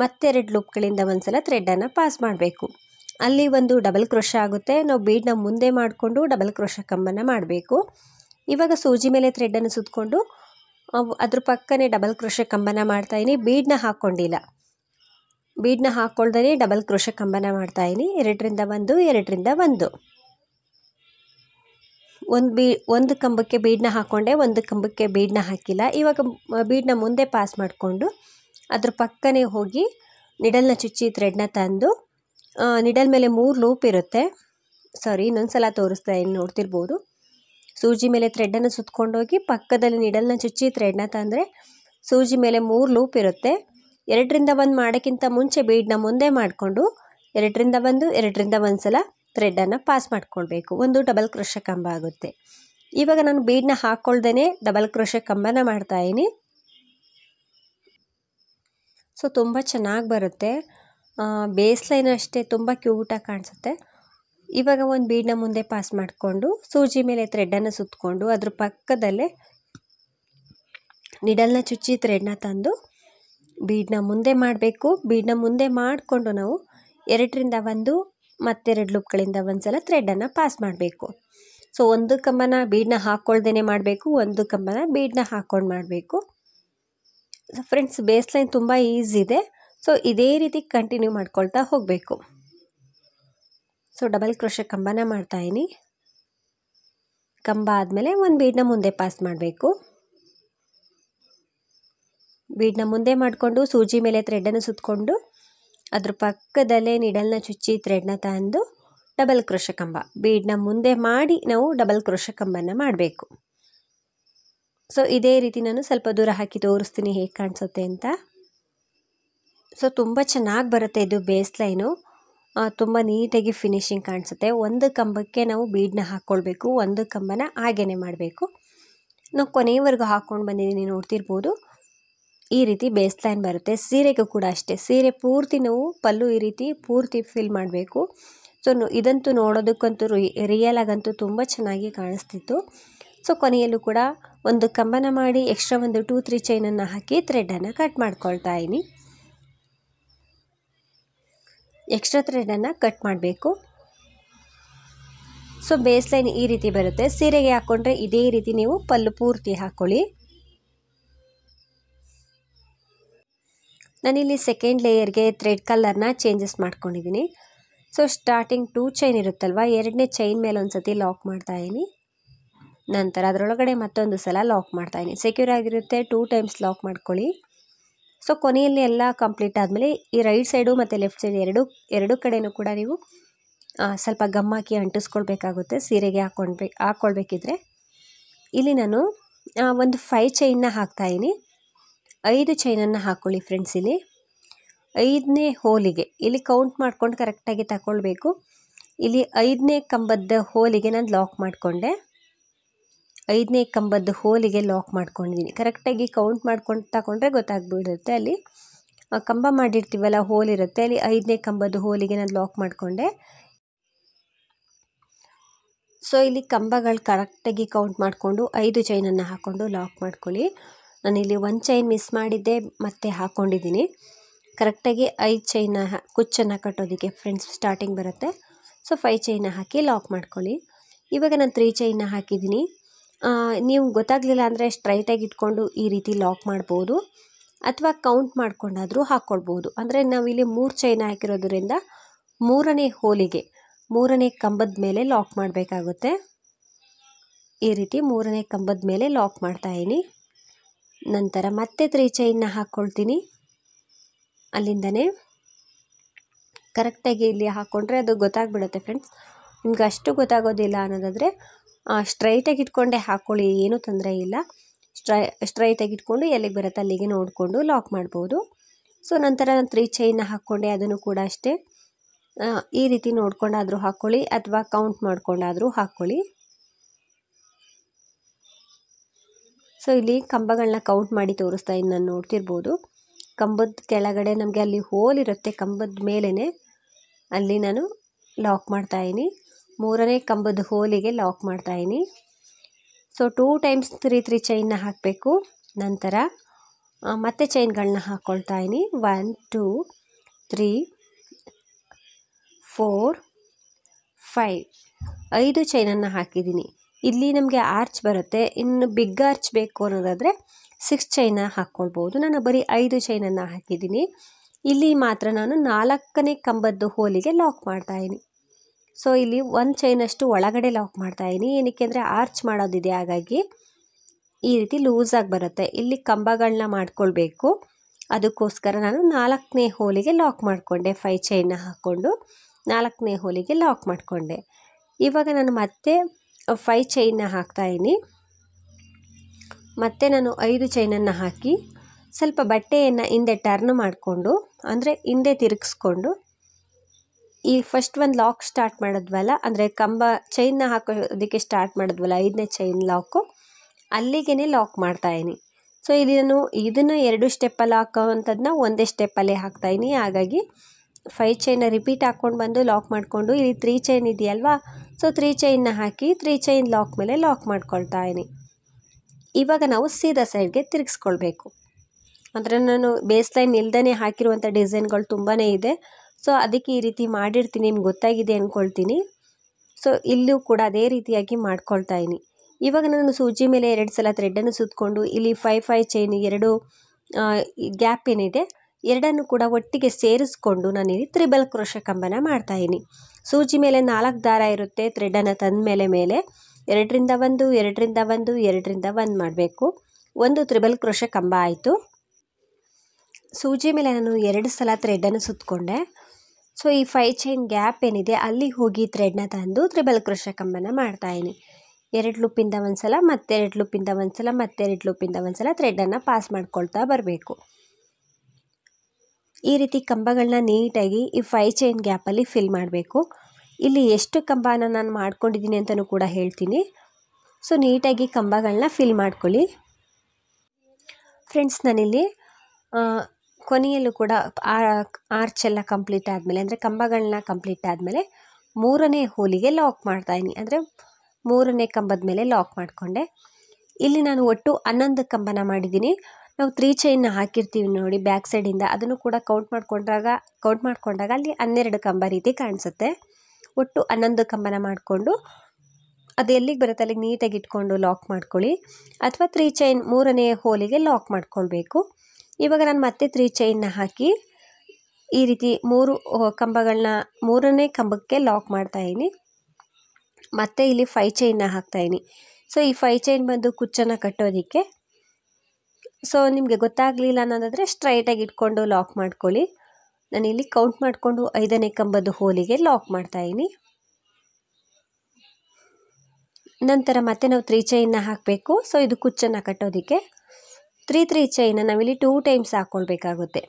ಮತ್ತೆರಡು ಲೂಪ್ಗಳಿಂದ ಒಂದು ಸಲ ಥ್ರೆಡ್ಡನ್ನು ಪಾಸ್ ಮಾಡಬೇಕು ಅಲ್ಲಿ ಒಂದು ಡಬಲ್ ಕ್ರೋಶ ಆಗುತ್ತೆ ನಾವು ಬೀಡನ್ನ ಮುಂದೆ ಮಾಡಿಕೊಂಡು ಡಬಲ್ ಕ್ರೋಶ ಕಂಬನ್ನು ಮಾಡಬೇಕು ಇವಾಗ ಸೂಜಿ ಮೇಲೆ ಥ್ರೆಡ್ಡನ್ನು ಸುತ್ತಕೊಂಡು ಅದ್ರ ಪಕ್ಕನೇ ಡಬಲ್ ಕ್ರೋಶ ಕಂಬನ ಮಾಡ್ತಾಯಿದ್ದೀನಿ ಬೀಡನ್ನ ಹಾಕ್ಕೊಂಡಿಲ್ಲ ಬೀಡನ್ನ ಹಾಕ್ಕೊಳ್ದೇ ಡಬಲ್ ಕ್ರೋಶ ಕಂಬನ ಇದ್ದೀನಿ ಎರಡರಿಂದ ಒಂದು ಎರಡರಿಂದ ಒಂದು ಒಂದು ಬೀ ಒಂದು ಕಂಬಕ್ಕೆ ಬೀಡನ್ನ ಹಾಕ್ಕೊಂಡೆ ಒಂದು ಕಂಬಕ್ಕೆ ಬೀಡನ್ನ ಹಾಕಿಲ್ಲ ಇವಾಗ ಬೀಡನ್ನ ಮುಂದೆ ಪಾಸ್ ಮಾಡಿಕೊಂಡು ಅದ್ರ ಪಕ್ಕನೆ ಹೋಗಿ ನಿಡಲ್ನ ಚುಚ್ಚಿ ಥ್ರೆಡ್ನ ತಂದು ನಿಡಲ್ ಮೇಲೆ ಮೂರು ಲೂಪ್ ಇರುತ್ತೆ ಸಾರಿ ಇನ್ನೊಂದು ಸಲ ತೋರಿಸ್ತಾ ಇನ್ನು ನೋಡ್ತಿರ್ಬೋದು ಸೂಜಿ ಮೇಲೆ ಥ್ರೆಡ್ಡನ್ನು ಸುತ್ಕೊಂಡೋಗಿ ಪಕ್ಕದಲ್ಲಿ ನಿಡಲ್ನ ಚುಚ್ಚಿ ಥ್ರೆಡ್ನ ತಂದರೆ ಸೂಜಿ ಮೇಲೆ ಮೂರು ಲೂಪ್ ಇರುತ್ತೆ ಎರಡರಿಂದ ಒಂದು ಮಾಡೋಕ್ಕಿಂತ ಮುಂಚೆ ಬೀಡನ್ನ ಮುಂದೆ ಮಾಡಿಕೊಂಡು ಎರಡರಿಂದ ಒಂದು ಎರಡರಿಂದ ಒಂದು ಸಲ ಥ್ರೆಡನ್ನು ಪಾಸ್ ಮಾಡಿಕೊಳ್ಬೇಕು ಒಂದು ಡಬಲ್ ಕ್ರೋಶ ಕಂಬ ಆಗುತ್ತೆ ಇವಾಗ ನಾನು ಬೀಡನ್ನ ಹಾಕ್ಕೊಳ್ದೇ ಡಬಲ್ ಕ್ರೋಶ ಕಂಬನ ಮಾಡ್ತಾಯಿದ್ದೀನಿ ಸೊ ತುಂಬ ಚೆನ್ನಾಗಿ ಬರುತ್ತೆ ಬೇಸ್ ಲೈನ್ ಅಷ್ಟೇ ತುಂಬ ಕ್ಯೂಟಾಗಿ ಕಾಣಿಸುತ್ತೆ ಇವಾಗ ಒಂದು ಬೀಡ್ನ ಮುಂದೆ ಪಾಸ್ ಮಾಡಿಕೊಂಡು ಸೂಜಿ ಮೇಲೆ ಥ್ರೆಡನ್ನು ಸುತ್ತಕೊಂಡು ಅದ್ರ ಪಕ್ಕದಲ್ಲೇ ನಿಡಲ್ನ ಚುಚ್ಚಿ ಥ್ರೆಡ್ನ ತಂದು ಬೀಡ್ನ ಮುಂದೆ ಮಾಡಬೇಕು ಬೀಡನ್ನ ಮುಂದೆ ಮಾಡಿಕೊಂಡು ನಾವು ಎರಡರಿಂದ ಒಂದು ಮತ್ತೆರಡು ಲೂಪ್ಗಳಿಂದ ಒಂದು ಸಲ ಥ್ರೆಡನ್ನು ಪಾಸ್ ಮಾಡಬೇಕು ಸೊ ಒಂದು ಕಂಬನ ಬೀಡನ್ನ ಹಾಕ್ಕೊಳ್ದೇ ಮಾಡಬೇಕು ಒಂದು ಕಂಬನ ಬೀಡನ್ನ ಹಾಕ್ಕೊಂಡು ಮಾಡಬೇಕು ಫ್ರೆಂಡ್ಸ್ ಬೇಸ್ ಲೈನ್ ತುಂಬ ಈಸಿ ಇದೆ ಸೊ ಇದೇ ರೀತಿ ಕಂಟಿನ್ಯೂ ಮಾಡ್ಕೊಳ್ತಾ ಹೋಗಬೇಕು ಸೊ ಡಬಲ್ ಕ್ರೋಶ ಕಂಬನ ಮಾಡ್ತಾಯಿನಿ ಕಂಬ ಆದಮೇಲೆ ಒಂದು ಬೀಡ್ನ ಮುಂದೆ ಪಾಸ್ ಮಾಡಬೇಕು ಬೀಡನ್ನ ಮುಂದೆ ಮಾಡಿಕೊಂಡು ಸೂಜಿ ಮೇಲೆ ಥ್ರೆಡನ್ನು ಸುತ್ತಕೊಂಡು ಅದ್ರ ಪಕ್ಕದಲ್ಲೇ ನಿಡಲ್ನ ಚುಚ್ಚಿ ಥ್ರೆಡ್ನ ತಂದು ಡಬಲ್ ಕ್ರೋಶ ಕಂಬ ಬೀಡನ್ನ ಮುಂದೆ ಮಾಡಿ ನಾವು ಡಬಲ್ ಕ್ರೋಶ ಕಂಬನ ಮಾಡಬೇಕು ಸೊ ಇದೇ ರೀತಿ ನಾನು ಸ್ವಲ್ಪ ದೂರ ಹಾಕಿ ತೋರಿಸ್ತೀನಿ ಹೇಗೆ ಕಾಣಿಸುತ್ತೆ ಅಂತ ಸೊ ತುಂಬ ಚೆನ್ನಾಗಿ ಬರುತ್ತೆ ಇದು ಬೇಸ್ ಲೈನು ತುಂಬ ನೀಟಾಗಿ ಫಿನಿಶಿಂಗ್ ಕಾಣಿಸುತ್ತೆ ಒಂದು ಕಂಬಕ್ಕೆ ನಾವು ಬೀಡನ್ನ ಹಾಕ್ಕೊಳ್ಬೇಕು ಒಂದು ಕಂಬನ ಹಾಗೇನೆ ಮಾಡಬೇಕು ನಾವು ಕೊನೆಯವರೆಗೂ ಹಾಕ್ಕೊಂಡು ಬಂದಿದ್ದೀನಿ ನೋಡ್ತಿರ್ಬೋದು ಈ ರೀತಿ ಬೇಸ್ ಲೈನ್ ಬರುತ್ತೆ ಸೀರೆಗೂ ಕೂಡ ಅಷ್ಟೇ ಸೀರೆ ಪೂರ್ತಿ ನಾವು ಪಲ್ಲು ಈ ರೀತಿ ಪೂರ್ತಿ ಫಿಲ್ ಮಾಡಬೇಕು ಸೊ ಇದಂತೂ ನೋಡೋದಕ್ಕಂತೂ ರಿಯಲ್ ಆಗಂತೂ ತುಂಬ ಚೆನ್ನಾಗಿ ಕಾಣಿಸ್ತಿತ್ತು ಸೊ ಕೊನೆಯಲ್ಲೂ ಕೂಡ ಒಂದು ಕಂಬನ ಮಾಡಿ ಎಕ್ಸ್ಟ್ರಾ ಒಂದು ಟೂ ತ್ರೀ ಚೈನನ್ನು ಹಾಕಿ ಥ್ರೆಡನ್ನು ಕಟ್ ಮಾಡ್ಕೊಳ್ತಾ ಇದ್ದೀನಿ ಎಕ್ಸ್ಟ್ರಾ ಥ್ರೆಡನ್ನು ಕಟ್ ಮಾಡಬೇಕು ಸೊ ಬೇಸ್ ಲೈನ್ ಈ ರೀತಿ ಬರುತ್ತೆ ಸೀರೆಗೆ ಹಾಕ್ಕೊಂಡ್ರೆ ಇದೇ ರೀತಿ ನೀವು ಪಲ್ಲು ಪೂರ್ತಿ ಹಾಕ್ಕೊಳ್ಳಿ ನಾನಿಲ್ಲಿ ಸೆಕೆಂಡ್ ಲೇಯರ್ಗೆ ಥ್ರೆಡ್ ಕಲರ್ನ ಚೇಂಜಸ್ ಮಾಡ್ಕೊಂಡಿದ್ದೀನಿ ಸೊ ಸ್ಟಾರ್ಟಿಂಗ್ ಟೂ ಚೈನ್ ಇರುತ್ತಲ್ವ ಎರಡನೇ ಚೈನ್ ಮೇಲೆ ಒಂದು ಸತಿ ಲಾಕ್ ಮಾಡ್ತಾ ಇದ್ದೀನಿ ನಂತರ ಅದರೊಳಗಡೆ ಮತ್ತೊಂದು ಸಲ ಲಾಕ್ ಮಾಡ್ತಾಯಿನಿ ಸೆಕ್ಯೂರ್ ಆಗಿರುತ್ತೆ ಟೂ ಟೈಮ್ಸ್ ಲಾಕ್ ಮಾಡ್ಕೊಳ್ಳಿ ಸೊ ಕೊನೆಯಲ್ಲಿ ಎಲ್ಲ ಕಂಪ್ಲೀಟ್ ಆದಮೇಲೆ ಈ ರೈಟ್ ಸೈಡು ಮತ್ತು ಲೆಫ್ಟ್ ಸೈಡ್ ಎರಡು ಎರಡು ಕಡೆಯೂ ಕೂಡ ನೀವು ಸ್ವಲ್ಪ ಗಮ್ ಹಾಕಿ ಅಂಟಿಸ್ಕೊಳ್ಬೇಕಾಗುತ್ತೆ ಸೀರೆಗೆ ಹಾಕೊಂಡ್ಬೇ ಹಾಕ್ಕೊಳ್ಬೇಕಿದ್ರೆ ಇಲ್ಲಿ ನಾನು ಒಂದು ಫೈ ಚೈನ್ನ ಹಾಕ್ತಾಯಿನಿ ಐದು ಚೈನನ್ನು ಹಾಕ್ಕೊಳ್ಳಿ ಫ್ರೆಂಡ್ಸ್ ಇಲ್ಲಿ ಐದನೇ ಹೋಲಿಗೆ ಇಲ್ಲಿ ಕೌಂಟ್ ಮಾಡ್ಕೊಂಡು ಕರೆಕ್ಟಾಗಿ ತಗೊಳ್ಬೇಕು ಇಲ್ಲಿ ಐದನೇ ಕಂಬದ ಹೋಲಿಗೆ ನಾನು ಲಾಕ್ ಮಾಡಿಕೊಂಡೆ ಐದನೇ ಕಂಬದ ಹೋಲಿಗೆ ಲಾಕ್ ಮಾಡ್ಕೊಂಡಿದ್ದೀನಿ ಕರೆಕ್ಟಾಗಿ ಕೌಂಟ್ ಮಾಡ್ಕೊಂಡು ತಗೊಂಡ್ರೆ ಗೊತ್ತಾಗ್ಬಿಡುತ್ತೆ ಅಲ್ಲಿ ಕಂಬ ಮಾಡಿರ್ತೀವಲ್ಲ ಹೋಲ್ ಇರುತ್ತೆ ಅಲ್ಲಿ ಐದನೇ ಕಂಬದ ಹೋಲಿಗೆ ನಾನು ಲಾಕ್ ಮಾಡಿಕೊಂಡೆ ಸೊ ಇಲ್ಲಿ ಕಂಬಗಳು ಕರೆಕ್ಟಾಗಿ ಕೌಂಟ್ ಮಾಡಿಕೊಂಡು ಐದು ಚೈನನ್ನು ಹಾಕ್ಕೊಂಡು ಲಾಕ್ ಮಾಡ್ಕೊಳ್ಳಿ ನಾನಿಲ್ಲಿ ಒಂದು ಚೈನ್ ಮಿಸ್ ಮಾಡಿದ್ದೆ ಮತ್ತೆ ಹಾಕ್ಕೊಂಡಿದ್ದೀನಿ ಕರೆಕ್ಟಾಗಿ ಐದು ಚೈನ ಕುಚ್ಚನ್ನು ಕಟ್ಟೋದಕ್ಕೆ ಫ್ರೆಂಡ್ಸ್ ಸ್ಟಾರ್ಟಿಂಗ್ ಬರುತ್ತೆ ಸೊ ಫೈ ಚೈನ ಹಾಕಿ ಲಾಕ್ ಮಾಡ್ಕೊಳ್ಳಿ ಇವಾಗ ನಾನು ತ್ರೀ ಚೈನ್ನ ಹಾಕಿದ್ದೀನಿ ನೀವು ಗೊತ್ತಾಗಲಿಲ್ಲ ಅಂದರೆ ಸ್ಟ್ರೈಟಾಗಿ ಇಟ್ಕೊಂಡು ಈ ರೀತಿ ಲಾಕ್ ಮಾಡ್ಬೋದು ಅಥವಾ ಕೌಂಟ್ ಮಾಡ್ಕೊಂಡಾದರೂ ಹಾಕ್ಕೊಳ್ಬೋದು ಅಂದರೆ ನಾವಿಲ್ಲಿ ಮೂರು ಚೈನ್ ಹಾಕಿರೋದ್ರಿಂದ ಮೂರನೇ ಹೋಲಿಗೆ ಮೂರನೇ ಕಂಬದ ಮೇಲೆ ಲಾಕ್ ಮಾಡಬೇಕಾಗುತ್ತೆ ಈ ರೀತಿ ಮೂರನೇ ಕಂಬದ ಮೇಲೆ ಲಾಕ್ ಇದ್ದೀನಿ ನಂತರ ಮತ್ತೆ ತ್ರೀ ಚೈನ್ನ ಹಾಕ್ಕೊಳ್ತೀನಿ ಅಲ್ಲಿಂದನೇ ಕರೆಕ್ಟಾಗಿ ಇಲ್ಲಿ ಹಾಕ್ಕೊಂಡ್ರೆ ಅದು ಗೊತ್ತಾಗ್ಬಿಡುತ್ತೆ ಫ್ರೆಂಡ್ಸ್ ನಿಮ್ಗೆ ಅಷ್ಟು ಗೊತ್ತಾಗೋದಿಲ್ಲ ಅನ್ನೋದಾದರೆ ಸ್ಟ್ರೈಟಾಗಿ ಇಟ್ಕೊಂಡೆ ಹಾಕ್ಕೊಳ್ಳಿ ಏನೂ ತೊಂದರೆ ಇಲ್ಲ ಸ್ಟ್ರೈ ಸ್ಟ್ರೈಟಾಗಿ ಇಟ್ಕೊಂಡು ಎಲ್ಲಿಗೆ ಬರುತ್ತೆ ಅಲ್ಲಿಗೆ ನೋಡಿಕೊಂಡು ಲಾಕ್ ಮಾಡ್ಬೋದು ಸೊ ನಂತರ ನಾನು ತ್ರೀ ಚೈನ್ನ ಹಾಕ್ಕೊಂಡೆ ಅದನ್ನು ಕೂಡ ಅಷ್ಟೇ ಈ ರೀತಿ ನೋಡ್ಕೊಂಡಾದರೂ ಹಾಕ್ಕೊಳ್ಳಿ ಅಥವಾ ಕೌಂಟ್ ಮಾಡ್ಕೊಂಡಾದರೂ ಹಾಕ್ಕೊಳ್ಳಿ ಸೊ ಇಲ್ಲಿ ಕಂಬಗಳನ್ನ ಕೌಂಟ್ ಮಾಡಿ ತೋರಿಸ್ತಾ ಇದೀನಿ ನಾನು ನೋಡ್ತಿರ್ಬೋದು ಕಂಬದ ಕೆಳಗಡೆ ನಮಗೆ ಅಲ್ಲಿ ಹೋಲ್ ಇರುತ್ತೆ ಕಂಬದ ಮೇಲೇ ಅಲ್ಲಿ ನಾನು ಲಾಕ್ ಮಾಡ್ತಾಯಿನಿ ಮೂರನೇ ಕಂಬದ ಹೋಲಿಗೆ ಲಾಕ್ ಇದ್ದೀನಿ so two times three three ಚೈನ್ನ ಹಾಕಬೇಕು ನಂತರ ಮತ್ತೆ ಚೈನ್ಗಳನ್ನ ಹಾಕ್ಕೊಳ್ತಾಯಿನಿ one two three four five ಐದು ಚೈನನ್ನು ಹಾಕಿದ್ದೀನಿ ಇಲ್ಲಿ ನಮಗೆ ಆರ್ಚ್ ಬರುತ್ತೆ ಇನ್ನು ಬಿಗ್ ಆರ್ಚ್ ಬೇಕು ಅನ್ನೋದಾದರೆ ಸಿಕ್ಸ್ ಚೈನ ಹಾಕ್ಕೊಳ್ಬೋದು ನಾನು ಬರೀ ಐದು ಚೈನನ್ನು ಹಾಕಿದ್ದೀನಿ ಇಲ್ಲಿ ಮಾತ್ರ ನಾನು ನಾಲ್ಕನೇ ಕಂಬದ್ದು ಹೋಲಿಗೆ ಲಾಕ್ ಮಾಡ್ತಾಯಿದ್ದೀನಿ ಸೊ ಇಲ್ಲಿ ಒಂದು ಚೈನಷ್ಟು ಒಳಗಡೆ ಲಾಕ್ ಮಾಡ್ತಾಯಿದ್ದೀನಿ ಏನಕ್ಕೆ ಅಂದರೆ ಆರ್ಚ್ ಮಾಡೋದಿದೆ ಹಾಗಾಗಿ ಈ ರೀತಿ ಲೂಸಾಗಿ ಬರುತ್ತೆ ಇಲ್ಲಿ ಕಂಬಗಳನ್ನ ಮಾಡಿಕೊಳ್ಬೇಕು ಅದಕ್ಕೋಸ್ಕರ ನಾನು ನಾಲ್ಕನೇ ಹೋಲಿಗೆ ಲಾಕ್ ಮಾಡಿಕೊಂಡೆ ಫೈ ಚೈನ್ನ ಹಾಕ್ಕೊಂಡು ನಾಲ್ಕನೇ ಹೋಲಿಗೆ ಲಾಕ್ ಮಾಡಿಕೊಂಡೆ ಇವಾಗ ನಾನು ಮತ್ತೆ ಫೈ ಚೈನ್ನ ಹಾಕ್ತಾಯಿದ್ದೀನಿ ಮತ್ತೆ ನಾನು ಐದು ಚೈನನ್ನು ಹಾಕಿ ಸ್ವಲ್ಪ ಬಟ್ಟೆಯನ್ನು ಹಿಂದೆ ಟರ್ನ್ ಮಾಡಿಕೊಂಡು ಅಂದರೆ ಹಿಂದೆ ತಿರುಗಿಸ್ಕೊಂಡು ಈ ಫಸ್ಟ್ ಒಂದು ಲಾಕ್ ಸ್ಟಾರ್ಟ್ ಮಾಡಿದ್ವಲ್ಲ ಅಂದರೆ ಕಂಬ ಚೈನ್ನ ಹಾಕೋದಕ್ಕೆ ಸ್ಟಾರ್ಟ್ ಮಾಡಿದ್ವಲ್ಲ ಐದನೇ ಚೈನ್ ಲಾಕು ಅಲ್ಲಿಗೆ ಲಾಕ್ ಮಾಡ್ತಾಯಿನಿ ಸೊ ಇಲ್ಲಿ ಇದನ್ನು ಎರಡು ಸ್ಟೆಪ್ಪಲ್ಲಿ ಹಾಕೋವಂಥದ್ದನ್ನ ಒಂದೇ ಸ್ಟೆಪ್ಪಲ್ಲೇ ಹಾಕ್ತಾಯಿನಿ ಹಾಗಾಗಿ ಫೈ ಚೈನ ರಿಪೀಟ್ ಹಾಕ್ಕೊಂಡು ಬಂದು ಲಾಕ್ ಮಾಡಿಕೊಂಡು ಇಲ್ಲಿ ತ್ರೀ ಚೈನ್ ಇದೆಯಲ್ವಾ ಸೊ ತ್ರೀ ಚೈನ್ನ ಹಾಕಿ ತ್ರೀ ಚೈನ್ ಲಾಕ್ ಮೇಲೆ ಲಾಕ್ ಮಾಡ್ಕೊಳ್ತಾಯಿನಿ ಇವಾಗ ನಾವು ಸೀದಾ ಸೈಡ್ಗೆ ತಿರುಗಿಸ್ಕೊಳ್ಬೇಕು ಅಂದರೆ ನಾನು ಬೇಸ್ ಲೈನ್ ಇಲ್ದೇ ಹಾಕಿರುವಂಥ ಡಿಸೈನ್ಗಳು ತುಂಬಾ ಇದೆ ಸೊ ಅದಕ್ಕೆ ಈ ರೀತಿ ಮಾಡಿರ್ತೀನಿ ನಿಮ್ಗೆ ಗೊತ್ತಾಗಿದೆ ಅಂದ್ಕೊಳ್ತೀನಿ ಸೊ ಇಲ್ಲೂ ಕೂಡ ಅದೇ ರೀತಿಯಾಗಿ ಮಾಡ್ಕೊಳ್ತಾ ಇದ್ದೀನಿ ಇವಾಗ ನಾನು ಸೂಜಿ ಮೇಲೆ ಎರಡು ಸಲ ಥ್ರೆಡ್ಡನ್ನು ಸುತ್ತಕೊಂಡು ಇಲ್ಲಿ ಫೈ ಫೈ ಚೈನ್ ಎರಡು ಗ್ಯಾಪ್ ಏನಿದೆ ಎರಡನ್ನು ಕೂಡ ಒಟ್ಟಿಗೆ ಸೇರಿಸ್ಕೊಂಡು ಇಲ್ಲಿ ತ್ರಿಬಲ್ ಕ್ರೋಶ ಕಂಬನ ಮಾಡ್ತಾಯಿನಿ ಸೂಜಿ ಮೇಲೆ ನಾಲ್ಕು ದಾರ ಇರುತ್ತೆ ಥ್ರೆಡ್ಡನ್ನು ತಂದ ಮೇಲೆ ಮೇಲೆ ಎರಡರಿಂದ ಒಂದು ಎರಡರಿಂದ ಒಂದು ಎರಡರಿಂದ ಒಂದು ಮಾಡಬೇಕು ಒಂದು ತ್ರಿಬಲ್ ಕ್ರೋಶ ಕಂಬ ಆಯಿತು ಸೂಜಿ ಮೇಲೆ ನಾನು ಎರಡು ಸಲ ಥ್ರೆಡ್ಡನ್ನು ಸುತ್ತಕೊಂಡೆ ಸೊ ಈ ಫೈ ಚೈನ್ ಗ್ಯಾಪ್ ಏನಿದೆ ಅಲ್ಲಿ ಹೋಗಿ ಥ್ರೆಡ್ನ ತಂದು ತ್ರಿಬಲ್ ಕ್ರೋಶ ಕಂಬನ ಮಾಡ್ತಾಯಿದ್ದೀನಿ ಎರಡು ಲೂಪಿಂದ ಒಂದು ಸಲ ಮತ್ತೆರಡು ಲೂಪಿಂದ ಒಂದು ಸಲ ಮತ್ತೆರಡು ಲೂಪಿಂದ ಒಂದು ಸಲ ಥ್ರೆಡನ್ನು ಪಾಸ್ ಮಾಡ್ಕೊಳ್ತಾ ಬರಬೇಕು ಈ ರೀತಿ ಕಂಬಗಳನ್ನ ನೀಟಾಗಿ ಈ ಫೈ ಚೈನ್ ಗ್ಯಾಪಲ್ಲಿ ಫಿಲ್ ಮಾಡಬೇಕು ಇಲ್ಲಿ ಎಷ್ಟು ಕಂಬನ ನಾನು ಮಾಡ್ಕೊಂಡಿದ್ದೀನಿ ಅಂತಲೂ ಕೂಡ ಹೇಳ್ತೀನಿ ಸೊ ನೀಟಾಗಿ ಕಂಬಗಳನ್ನ ಫಿಲ್ ಮಾಡ್ಕೊಳ್ಳಿ ಫ್ರೆಂಡ್ಸ್ ನಾನಿಲ್ಲಿ ಕೊನೆಯಲ್ಲೂ ಕೂಡ ಆರ್ಚ್ ಎಲ್ಲ ಕಂಪ್ಲೀಟ್ ಆದಮೇಲೆ ಅಂದರೆ ಕಂಬಗಳನ್ನ ಕಂಪ್ಲೀಟ್ ಆದಮೇಲೆ ಮೂರನೇ ಹೋಲಿಗೆ ಲಾಕ್ ಮಾಡ್ತಾಯಿನಿ ಅಂದರೆ ಮೂರನೇ ಕಂಬದ ಮೇಲೆ ಲಾಕ್ ಮಾಡಿಕೊಂಡೆ ಇಲ್ಲಿ ನಾನು ಒಟ್ಟು ಹನ್ನೊಂದು ಕಂಬನ ಮಾಡಿದ್ದೀನಿ ನಾವು ತ್ರೀ ಚೈನ್ನ ಹಾಕಿರ್ತೀವಿ ನೋಡಿ ಬ್ಯಾಕ್ ಸೈಡಿಂದ ಅದನ್ನು ಕೂಡ ಕೌಂಟ್ ಮಾಡಿಕೊಂಡಾಗ ಕೌಂಟ್ ಮಾಡಿಕೊಂಡಾಗ ಅಲ್ಲಿ ಹನ್ನೆರಡು ಕಂಬ ರೀತಿ ಕಾಣಿಸುತ್ತೆ ಒಟ್ಟು ಹನ್ನೊಂದು ಕಂಬನ ಮಾಡಿಕೊಂಡು ಅದು ಎಲ್ಲಿಗೆ ಬರುತ್ತೆ ಅಲ್ಲಿಗೆ ನೀಟಾಗಿ ಇಟ್ಕೊಂಡು ಲಾಕ್ ಮಾಡ್ಕೊಳ್ಳಿ ಅಥವಾ ತ್ರೀ ಚೈನ್ ಮೂರನೇ ಹೋಲಿಗೆ ಲಾಕ್ ಮಾಡ್ಕೊಳ್ಬೇಕು ಇವಾಗ ನಾನು ಮತ್ತೆ ತ್ರೀ ಚೈನ್ನ ಹಾಕಿ ಈ ರೀತಿ ಮೂರು ಕಂಬಗಳನ್ನ ಮೂರನೇ ಕಂಬಕ್ಕೆ ಲಾಕ್ ಮಾಡ್ತಾಯಿದ್ದೀನಿ ಮತ್ತೆ ಇಲ್ಲಿ ಫೈ ಚೈನ್ನ ಹಾಕ್ತಾಯಿದ್ದೀನಿ ಸೊ ಈ ಫೈ ಚೈನ್ ಬಂದು ಕುಚ್ಚನ್ನು ಕಟ್ಟೋದಕ್ಕೆ ಸೊ ನಿಮಗೆ ಗೊತ್ತಾಗಲಿಲ್ಲ ಅನ್ನೋದಾದರೆ ಸ್ಟ್ರೈಟಾಗಿ ಇಟ್ಕೊಂಡು ಲಾಕ್ ಮಾಡ್ಕೊಳ್ಳಿ ನಾನು ಇಲ್ಲಿ ಕೌಂಟ್ ಮಾಡಿಕೊಂಡು ಐದನೇ ಕಂಬದ ಹೋಲಿಗೆ ಲಾಕ್ ಮಾಡ್ತಾಯಿದ್ದೀನಿ ನಂತರ ಮತ್ತೆ ನಾವು ತ್ರೀ ಚೈನ್ನ ಹಾಕಬೇಕು ಸೊ ಇದು ಕುಚ್ಚನ್ನು ಕಟ್ಟೋದಕ್ಕೆ ತ್ರೀ ತ್ರೀ ಚೈನ ನಾವಿಲ್ಲಿ ಟೂ ಟೈಮ್ಸ್ ಹಾಕ್ಕೊಳ್ಬೇಕಾಗುತ್ತೆ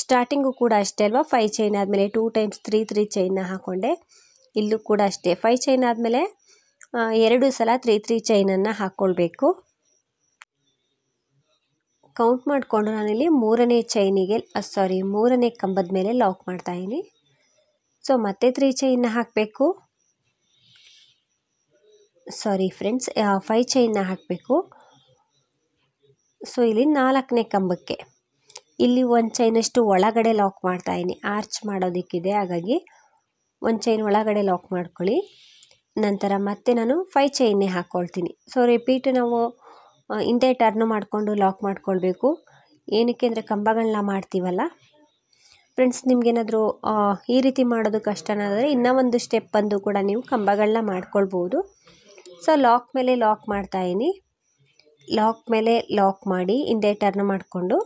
ಸ್ಟಾರ್ಟಿಂಗು ಕೂಡ ಅಷ್ಟೇ ಅಲ್ವಾ ಫೈವ್ ಚೈನ್ ಆದಮೇಲೆ ಟೂ ಟೈಮ್ಸ್ ತ್ರೀ ತ್ರೀ ಚೈನ್ನ ಹಾಕ್ಕೊಂಡೆ ಇಲ್ಲೂ ಕೂಡ ಅಷ್ಟೇ ಫೈವ್ ಚೈನ್ ಆದಮೇಲೆ ಎರಡು ಸಲ ತ್ರೀ ತ್ರೀ ಚೈನನ್ನು ಹಾಕ್ಕೊಳ್ಬೇಕು ಕೌಂಟ್ ಮಾಡಿಕೊಂಡು ನಾನಿಲ್ಲಿ ಮೂರನೇ ಚೈನಿಗೆ ಸಾರಿ ಮೂರನೇ ಕಂಬದ ಮೇಲೆ ಲಾಕ್ ಮಾಡ್ತಾಯಿದ್ದೀನಿ ಸೊ ಮತ್ತೆ ತ್ರೀ ಚೈನ್ನ ಹಾಕಬೇಕು ಸಾರಿ ಫ್ರೆಂಡ್ಸ್ ಫೈ ಚೈನ್ನ ಹಾಕಬೇಕು ಸೊ ಇಲ್ಲಿ ನಾಲ್ಕನೇ ಕಂಬಕ್ಕೆ ಇಲ್ಲಿ ಒಂದು ಚೈನಷ್ಟು ಒಳಗಡೆ ಲಾಕ್ ಮಾಡ್ತಾ ಇದ್ದೀನಿ ಆರ್ಚ್ ಮಾಡೋದಕ್ಕಿದೆ ಹಾಗಾಗಿ ಒಂದು ಚೈನ್ ಒಳಗಡೆ ಲಾಕ್ ಮಾಡ್ಕೊಳ್ಳಿ ನಂತರ ಮತ್ತೆ ನಾನು ಫೈ ಚೈನ್ನೇ ಹಾಕ್ಕೊಳ್ತೀನಿ ಸೊ ರಿಪೀಟ್ ನಾವು ಹಿಂದೆ ಟರ್ನ್ ಮಾಡಿಕೊಂಡು ಲಾಕ್ ಮಾಡ್ಕೊಳ್ಬೇಕು ಏನಕ್ಕೆ ಅಂದರೆ ಕಂಬಗಳನ್ನ ಮಾಡ್ತೀವಲ್ಲ ಫ್ರೆಂಡ್ಸ್ ನಿಮಗೇನಾದರೂ ಈ ರೀತಿ ಮಾಡೋದು ಕಷ್ಟನಾದರೆ ಇನ್ನೂ ಒಂದು ಸ್ಟೆಪ್ ಬಂದು ಕೂಡ ನೀವು ಕಂಬಗಳನ್ನ ಮಾಡ್ಕೊಳ್ಬೋದು ಸೊ ಲಾಕ್ ಮೇಲೆ ಲಾಕ್ ಇದ್ದೀನಿ ಲಾಕ್ ಮೇಲೆ ಲಾಕ್ ಮಾಡಿ ಹಿಂದೆ ಟರ್ನ್ ಮಾಡಿಕೊಂಡು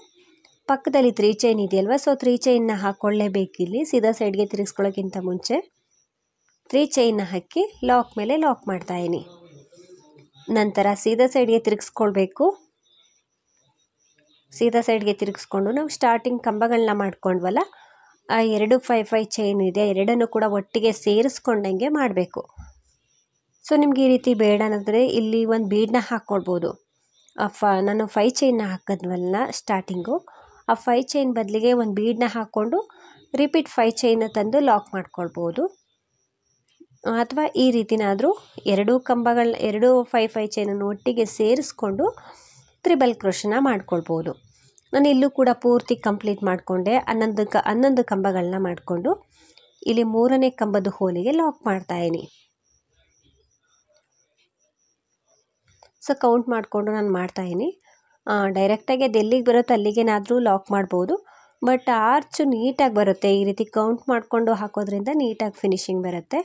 ಪಕ್ಕದಲ್ಲಿ ತ್ರೀ ಚೈನ್ ಇದೆಯಲ್ವ ಸೊ ತ್ರೀ ಚೈನ್ನ ಹಾಕ್ಕೊಳ್ಳೇಬೇಕಿಲ್ಲಿ ಸೀದಾ ಸೈಡ್ಗೆ ತಿರುಗಿಸ್ಕೊಳ್ಳೋಕ್ಕಿಂತ ಮುಂಚೆ ತ್ರೀ ಚೈನ್ನ ಹಾಕಿ ಲಾಕ್ ಮೇಲೆ ಲಾಕ್ ಮಾಡ್ತಾಯಿನಿ ನಂತರ ಸೀದಾ ಸೈಡ್ಗೆ ತಿರುಗಿಸ್ಕೊಳ್ಬೇಕು ಸೀದಾ ಸೈಡ್ಗೆ ತಿರುಗಿಸ್ಕೊಂಡು ನಾವು ಸ್ಟಾರ್ಟಿಂಗ್ ಕಂಬಗಳನ್ನ ಮಾಡ್ಕೊಂಡ್ವಲ್ಲ ಆ ಎರಡು ಫೈವ್ ಫೈ ಚೈನ್ ಇದೆ ಎರಡನ್ನು ಕೂಡ ಒಟ್ಟಿಗೆ ಸೇರಿಸ್ಕೊಂಡಂಗೆ ಮಾಡಬೇಕು ಸೊ ನಿಮ್ಗೆ ಈ ರೀತಿ ಬೇಡ ಅನ್ನೋದ್ರೆ ಇಲ್ಲಿ ಒಂದು ಬೀಡನ್ನ ಹಾಕ್ಕೊಳ್ಬೋದು ಆ ಫ ನಾನು ಫೈ ಚೈನ್ನ ಹಾಕಿದ್ವಲ್ಲ ಸ್ಟಾರ್ಟಿಂಗು ಆ ಫೈ ಚೈನ್ ಬದಲಿಗೆ ಒಂದು ಬೀಡನ್ನ ಹಾಕ್ಕೊಂಡು ರಿಪೀಟ್ ಫೈ ಚೈನ್ ತಂದು ಲಾಕ್ ಮಾಡ್ಕೊಳ್ಬೋದು ಅಥವಾ ಈ ರೀತಿನಾದರೂ ಎರಡೂ ಕಂಬಗಳ ಎರಡೂ ಫೈ ಫೈ ಚೈನನ್ನು ಒಟ್ಟಿಗೆ ಸೇರಿಸ್ಕೊಂಡು ತ್ರಿಬಲ್ ಕ್ರೋಶನ ಮಾಡ್ಕೊಳ್ಬೋದು ನಾನು ಇಲ್ಲೂ ಕೂಡ ಪೂರ್ತಿ ಕಂಪ್ಲೀಟ್ ಮಾಡಿಕೊಂಡೆ ಹನ್ನೊಂದು ಕ ಹನ್ನೊಂದು ಕಂಬಗಳನ್ನ ಮಾಡಿಕೊಂಡು ಇಲ್ಲಿ ಮೂರನೇ ಕಂಬದ ಹೋಲಿಗೆ ಲಾಕ್ ಮಾಡ್ತಾಯೀನಿ ಸೊ ಕೌಂಟ್ ಮಾಡಿಕೊಂಡು ನಾನು ಮಾಡ್ತಾಯಿದ್ದೀನಿ ಡೈರೆಕ್ಟಾಗಿ ಅದು ಎಲ್ಲಿಗೆ ಬರುತ್ತೆ ಅಲ್ಲಿಗೇನಾದರೂ ಲಾಕ್ ಮಾಡ್ಬೋದು ಬಟ್ ಆರ್ಚು ನೀಟಾಗಿ ಬರುತ್ತೆ ಈ ರೀತಿ ಕೌಂಟ್ ಮಾಡಿಕೊಂಡು ಹಾಕೋದ್ರಿಂದ ನೀಟಾಗಿ ಫಿನಿಶಿಂಗ್ ಬರುತ್ತೆ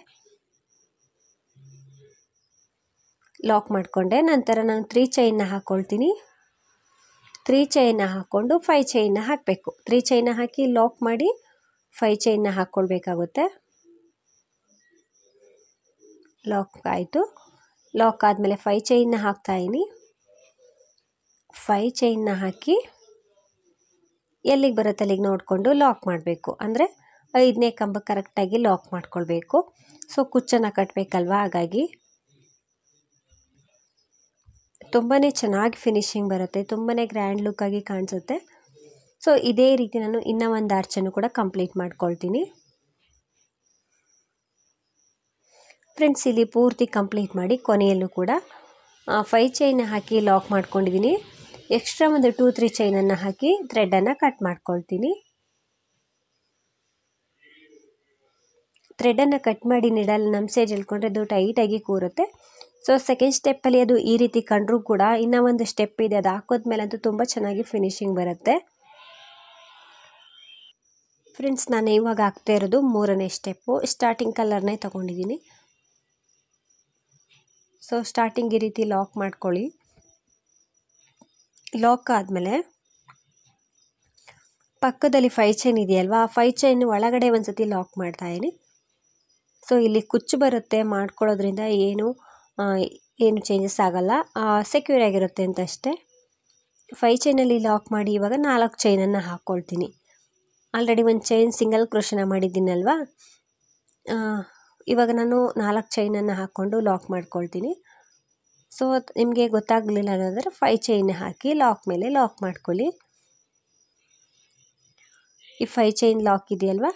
ಲಾಕ್ ಮಾಡಿಕೊಂಡೆ ನಂತರ ನಾನು ತ್ರೀ ಚೈನ್ನ ಹಾಕ್ಕೊಳ್ತೀನಿ ತ್ರೀ ಚೈನ್ನ ಹಾಕ್ಕೊಂಡು ಫೈವ್ ಚೈನ್ನ ಹಾಕಬೇಕು ತ್ರೀ ಚೈನ್ನ ಹಾಕಿ ಲಾಕ್ ಮಾಡಿ ಫೈ ಚೈನ್ನ ಹಾಕ್ಕೊಳ್ಬೇಕಾಗುತ್ತೆ ಲಾಕ್ ಆಯಿತು ಲಾಕ್ ಆದಮೇಲೆ ಫೈ ಚೈನ್ನ ಹಾಕ್ತಾಯೀನಿ ಫೈ ಚೈನ್ನ ಹಾಕಿ ಎಲ್ಲಿಗೆ ಬರುತ್ತೆ ಅಲ್ಲಿಗೆ ನೋಡಿಕೊಂಡು ಲಾಕ್ ಮಾಡಬೇಕು ಅಂದರೆ ಐದನೇ ಕಂಬ ಕರೆಕ್ಟಾಗಿ ಲಾಕ್ ಮಾಡ್ಕೊಳ್ಬೇಕು ಸೊ ಕುಚ್ಚನ್ನು ಕಟ್ಟಬೇಕಲ್ವ ಹಾಗಾಗಿ ತುಂಬಾ ಚೆನ್ನಾಗಿ ಫಿನಿಶಿಂಗ್ ಬರುತ್ತೆ ತುಂಬಾ ಗ್ರ್ಯಾಂಡ್ ಲುಕ್ಕಾಗಿ ಕಾಣಿಸುತ್ತೆ ಸೊ ಇದೇ ರೀತಿ ನಾನು ಇನ್ನೂ ಒಂದು ಆರ್ಚನ್ನು ಕೂಡ ಕಂಪ್ಲೀಟ್ ಮಾಡ್ಕೊಳ್ತೀನಿ ಫ್ರೆಂಡ್ಸ್ ಇಲ್ಲಿ ಪೂರ್ತಿ ಕಂಪ್ಲೀಟ್ ಮಾಡಿ ಕೊನೆಯಲ್ಲೂ ಕೂಡ ಫೈ ಚೈನ್ ಹಾಕಿ ಲಾಕ್ ಮಾಡ್ಕೊಂಡಿದ್ದೀನಿ ಎಕ್ಸ್ಟ್ರಾ ಒಂದು ಟೂ ತ್ರೀ ಚೈನನ್ನು ಹಾಕಿ ಥ್ರೆಡನ್ನು ಕಟ್ ಮಾಡ್ಕೊಳ್ತೀನಿ ಥ್ರೆಡನ್ನು ಕಟ್ ಮಾಡಿ ನಿಡಲ್ ನಮ್ಮ ಸೈಜ್ ಹೇಳ್ಕೊಂಡ್ರೆ ಅದು ಟೈಟಾಗಿ ಕೂರುತ್ತೆ ಸೊ ಸೆಕೆಂಡ್ ಸ್ಟೆಪ್ಪಲ್ಲಿ ಅದು ಈ ರೀತಿ ಕಂಡರೂ ಕೂಡ ಇನ್ನೂ ಒಂದು ಸ್ಟೆಪ್ ಇದೆ ಅದು ಅಂತೂ ತುಂಬ ಚೆನ್ನಾಗಿ ಫಿನಿಶಿಂಗ್ ಬರುತ್ತೆ ಫ್ರೆಂಡ್ಸ್ ನಾನು ಇವಾಗ ಹಾಕ್ತಾ ಇರೋದು ಮೂರನೇ ಸ್ಟೆಪ್ಪು ಸ್ಟಾರ್ಟಿಂಗ್ ಕಲರ್ನೇ ತೊಗೊಂಡಿದ್ದೀನಿ ಸೊ ಸ್ಟಾರ್ಟಿಂಗ್ ಈ ರೀತಿ ಲಾಕ್ ಮಾಡ್ಕೊಳ್ಳಿ ಲಾಕ್ ಆದಮೇಲೆ ಪಕ್ಕದಲ್ಲಿ ಫೈ ಚೈನ್ ಇದೆಯಲ್ವಾ ಆ ಫೈ ಚೈನ್ ಒಳಗಡೆ ಒಂದು ಲಾಕ್ ಲಾಕ್ ಇದೀನಿ ಸೊ ಇಲ್ಲಿ ಕುಚ್ಚು ಬರುತ್ತೆ ಮಾಡ್ಕೊಳ್ಳೋದ್ರಿಂದ ಏನು ಏನು ಚೇಂಜಸ್ ಆಗೋಲ್ಲ ಸೆಕ್ಯೂರ್ ಆಗಿರುತ್ತೆ ಅಂತ ಅಷ್ಟೇ ಫೈ ಚೈನಲ್ಲಿ ಲಾಕ್ ಮಾಡಿ ಇವಾಗ ನಾಲ್ಕು ಚೈನನ್ನು ಹಾಕ್ಕೊಳ್ತೀನಿ ಆಲ್ರೆಡಿ ಒಂದು ಚೈನ್ ಸಿಂಗಲ್ ಕ್ರೋಶನ ಮಾಡಿದ್ದೀನಲ್ವಾ ಇವಾಗ ನಾನು ನಾಲ್ಕು ಚೈನನ್ನು ಹಾಕ್ಕೊಂಡು ಲಾಕ್ ಮಾಡ್ಕೊಳ್ತೀನಿ ಸೊ ನಿಮಗೆ ಗೊತ್ತಾಗಲಿಲ್ಲ ಅನ್ನೋದ್ರೆ ಫೈವ್ ಚೈನ್ ಹಾಕಿ ಲಾಕ್ ಮೇಲೆ ಲಾಕ್ ಮಾಡ್ಕೊಳ್ಳಿ ಈ ಫೈವ್ ಚೈನ್ ಲಾಕ್ ಇದೆಯಲ್ವ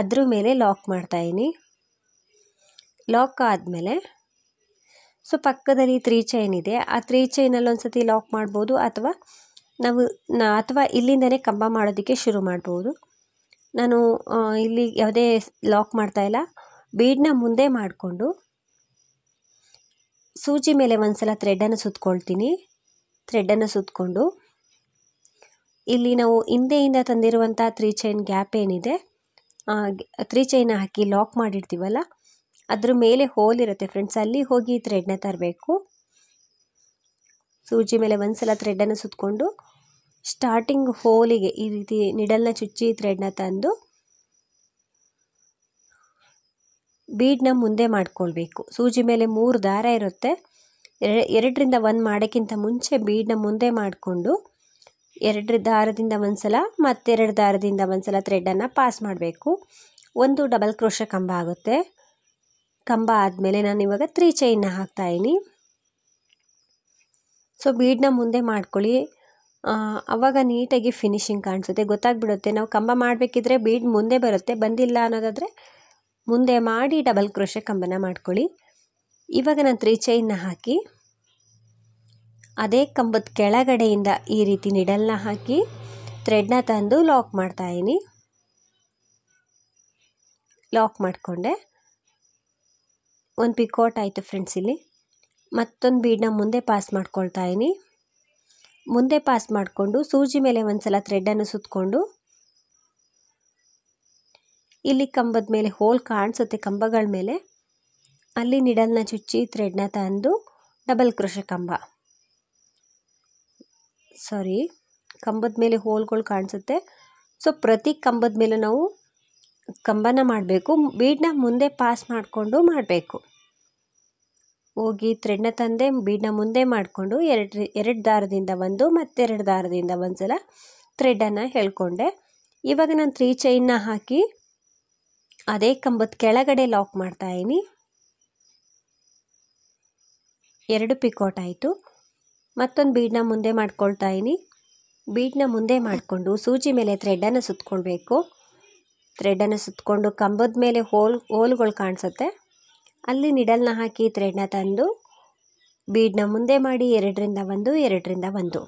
ಅದ್ರ ಮೇಲೆ ಲಾಕ್ ಮಾಡ್ತಾಯಿನಿ ಲಾಕ್ ಆದಮೇಲೆ ಸೊ ಪಕ್ಕದಲ್ಲಿ ತ್ರೀ ಚೈನ್ ಇದೆ ಆ ತ್ರೀ ಚೈನಲ್ಲಿ ಒಂದು ಸತಿ ಲಾಕ್ ಮಾಡ್ಬೋದು ಅಥವಾ ನಾವು ಅಥವಾ ಇಲ್ಲಿಂದಲೇ ಕಂಬ ಮಾಡೋದಕ್ಕೆ ಶುರು ಮಾಡ್ಬೋದು ನಾನು ಇಲ್ಲಿ ಯಾವುದೇ ಲಾಕ್ ಮಾಡ್ತಾಯಿಲ್ಲ ಬೀಡನ್ನ ಮುಂದೆ ಮಾಡಿಕೊಂಡು ಸೂಜಿ ಮೇಲೆ ಒಂದು ಸಲ ಥ್ರೆಡನ್ನು ಸುತ್ಕೊಳ್ತೀನಿ ಥ್ರೆಡ್ಡನ್ನು ಸುತ್ತಕೊಂಡು ಇಲ್ಲಿ ನಾವು ಹಿಂದೆಯಿಂದ ತಂದಿರುವಂಥ ತ್ರೀ ಚೈನ್ ಗ್ಯಾಪ್ ಏನಿದೆ ತ್ರೀ ಚೈನ್ ಹಾಕಿ ಲಾಕ್ ಮಾಡಿರ್ತೀವಲ್ಲ ಅದ್ರ ಮೇಲೆ ಹೋಲ್ ಇರುತ್ತೆ ಫ್ರೆಂಡ್ಸ್ ಅಲ್ಲಿ ಹೋಗಿ ಥ್ರೆಡ್ನ ತರಬೇಕು ಸೂಜಿ ಮೇಲೆ ಒಂದು ಸಲ ಥ್ರೆಡ್ಡನ್ನು ಸುತ್ಕೊಂಡು ಸ್ಟಾರ್ಟಿಂಗ್ ಹೋಲಿಗೆ ಈ ರೀತಿ ನಿಡಲ್ನ ಚುಚ್ಚಿ ಥ್ರೆಡ್ನ ತಂದು ಬೀಡನ್ನ ಮುಂದೆ ಮಾಡಿಕೊಳ್ಬೇಕು ಸೂಜಿ ಮೇಲೆ ಮೂರು ದಾರ ಇರುತ್ತೆ ಎರಡರಿಂದ ಒಂದು ಮಾಡೋಕ್ಕಿಂತ ಮುಂಚೆ ಬೀಡನ್ನ ಮುಂದೆ ಮಾಡಿಕೊಂಡು ಎರಡು ದಾರದಿಂದ ಒಂದು ಸಲ ಮತ್ತೆರಡು ದಾರದಿಂದ ಒಂದು ಸಲ ಥ್ರೆಡ್ಡನ್ನು ಪಾಸ್ ಮಾಡಬೇಕು ಒಂದು ಡಬಲ್ ಕ್ರೋಶ ಕಂಬ ಆಗುತ್ತೆ ಕಂಬ ಆದಮೇಲೆ ನಾನು ಇವಾಗ ತ್ರೀ ಚೈನ್ನ ಹಾಕ್ತಾಯಿನಿ ಸೊ ಬೀಡನ್ನ ಮುಂದೆ ಮಾಡ್ಕೊಳ್ಳಿ ಆವಾಗ ನೀಟಾಗಿ ಫಿನಿಶಿಂಗ್ ಕಾಣಿಸುತ್ತೆ ಗೊತ್ತಾಗ್ಬಿಡುತ್ತೆ ನಾವು ಕಂಬ ಮಾಡಬೇಕಿದ್ರೆ ಬೀಡ್ ಮುಂದೆ ಬರುತ್ತೆ ಬಂದಿಲ್ಲ ಅನ್ನೋದಾದರೆ ಮುಂದೆ ಮಾಡಿ ಡಬಲ್ ಕ್ರೋಶೆ ಕಂಬನ ಮಾಡ್ಕೊಳ್ಳಿ ಇವಾಗ ನಾನು ತ್ರೀ ಚೈನ್ನ ಹಾಕಿ ಅದೇ ಕಂಬದ ಕೆಳಗಡೆಯಿಂದ ಈ ರೀತಿ ನಿಡಲ್ನ ಹಾಕಿ ಥ್ರೆಡ್ನ ತಂದು ಲಾಕ್ ಮಾಡ್ತಾಯಿದ್ದೀನಿ ಲಾಕ್ ಮಾಡಿಕೊಂಡೆ ಒಂದು ಪಿಕೋಟ್ ಆಯಿತು ಫ್ರೆಂಡ್ಸ್ ಇಲ್ಲಿ ಮತ್ತೊಂದು ಬೀಡನ್ನ ಮುಂದೆ ಪಾಸ್ ಮಾಡ್ಕೊಳ್ತಾ ಇದ್ದೀನಿ ಮುಂದೆ ಪಾಸ್ ಮಾಡಿಕೊಂಡು ಸೂಜಿ ಮೇಲೆ ಒಂದು ಸಲ ಥ್ರೆಡನ್ನು ಸುತ್ತಕೊಂಡು ಇಲ್ಲಿ ಕಂಬದ ಮೇಲೆ ಹೋಲ್ ಕಾಣಿಸುತ್ತೆ ಕಂಬಗಳ ಮೇಲೆ ಅಲ್ಲಿ ನಿಡಲ್ನ ಚುಚ್ಚಿ ಥ್ರೆಡ್ನ ತಂದು ಡಬಲ್ ಕೃಷಿ ಕಂಬ ಸಾರಿ ಕಂಬದ ಮೇಲೆ ಹೋಲ್ಗಳು ಕಾಣಿಸುತ್ತೆ ಸೊ ಪ್ರತಿ ಕಂಬದ ಮೇಲೆ ನಾವು ಕಂಬನ ಮಾಡಬೇಕು ಬೀಡನ್ನ ಮುಂದೆ ಪಾಸ್ ಮಾಡಿಕೊಂಡು ಮಾಡಬೇಕು ಹೋಗಿ ಥ್ರೆಡ್ನ ತಂದೆ ಬೀಡನ್ನ ಮುಂದೆ ಮಾಡಿಕೊಂಡು ಎರಡು ಎರಡು ದಾರದಿಂದ ಒಂದು ಮತ್ತೆರಡು ದಾರದಿಂದ ಒಂದು ಸಲ ಥ್ರೆಡನ್ನು ಹೇಳ್ಕೊಂಡೆ ಇವಾಗ ನಾನು ತ್ರೀ ಚೈನ್ನ ಹಾಕಿ ಅದೇ ಕಂಬದ ಕೆಳಗಡೆ ಲಾಕ್ ಮಾಡ್ತಾ ಇದ್ದೀನಿ ಎರಡು ಪಿಕೋಟ್ ಆಯಿತು ಮತ್ತೊಂದು ಬೀಡನ್ನ ಮುಂದೆ ಮಾಡ್ಕೊಳ್ತಾ ಇದ್ದೀನಿ ಬೀಡನ್ನ ಮುಂದೆ ಮಾಡಿಕೊಂಡು ಸೂಜಿ ಮೇಲೆ ಥ್ರೆಡ್ಡನ್ನು ಸುತ್ಕೊಳ್ಬೇಕು ಥ್ರೆಡ್ಡನ್ನು ಸುತ್ತಕೊಂಡು ಕಂಬದ ಮೇಲೆ ಹೋಲ್ ಹೋಲ್ಗಳು ಕಾಣಿಸುತ್ತೆ ಅಲ್ಲಿ ನಿಡಲ್ನ ಹಾಕಿ ಥ್ರೆಡ್ನ ತಂದು ಬೀಡನ್ನ ಮುಂದೆ ಮಾಡಿ ಎರಡರಿಂದ ಒಂದು ಎರಡರಿಂದ ಒಂದು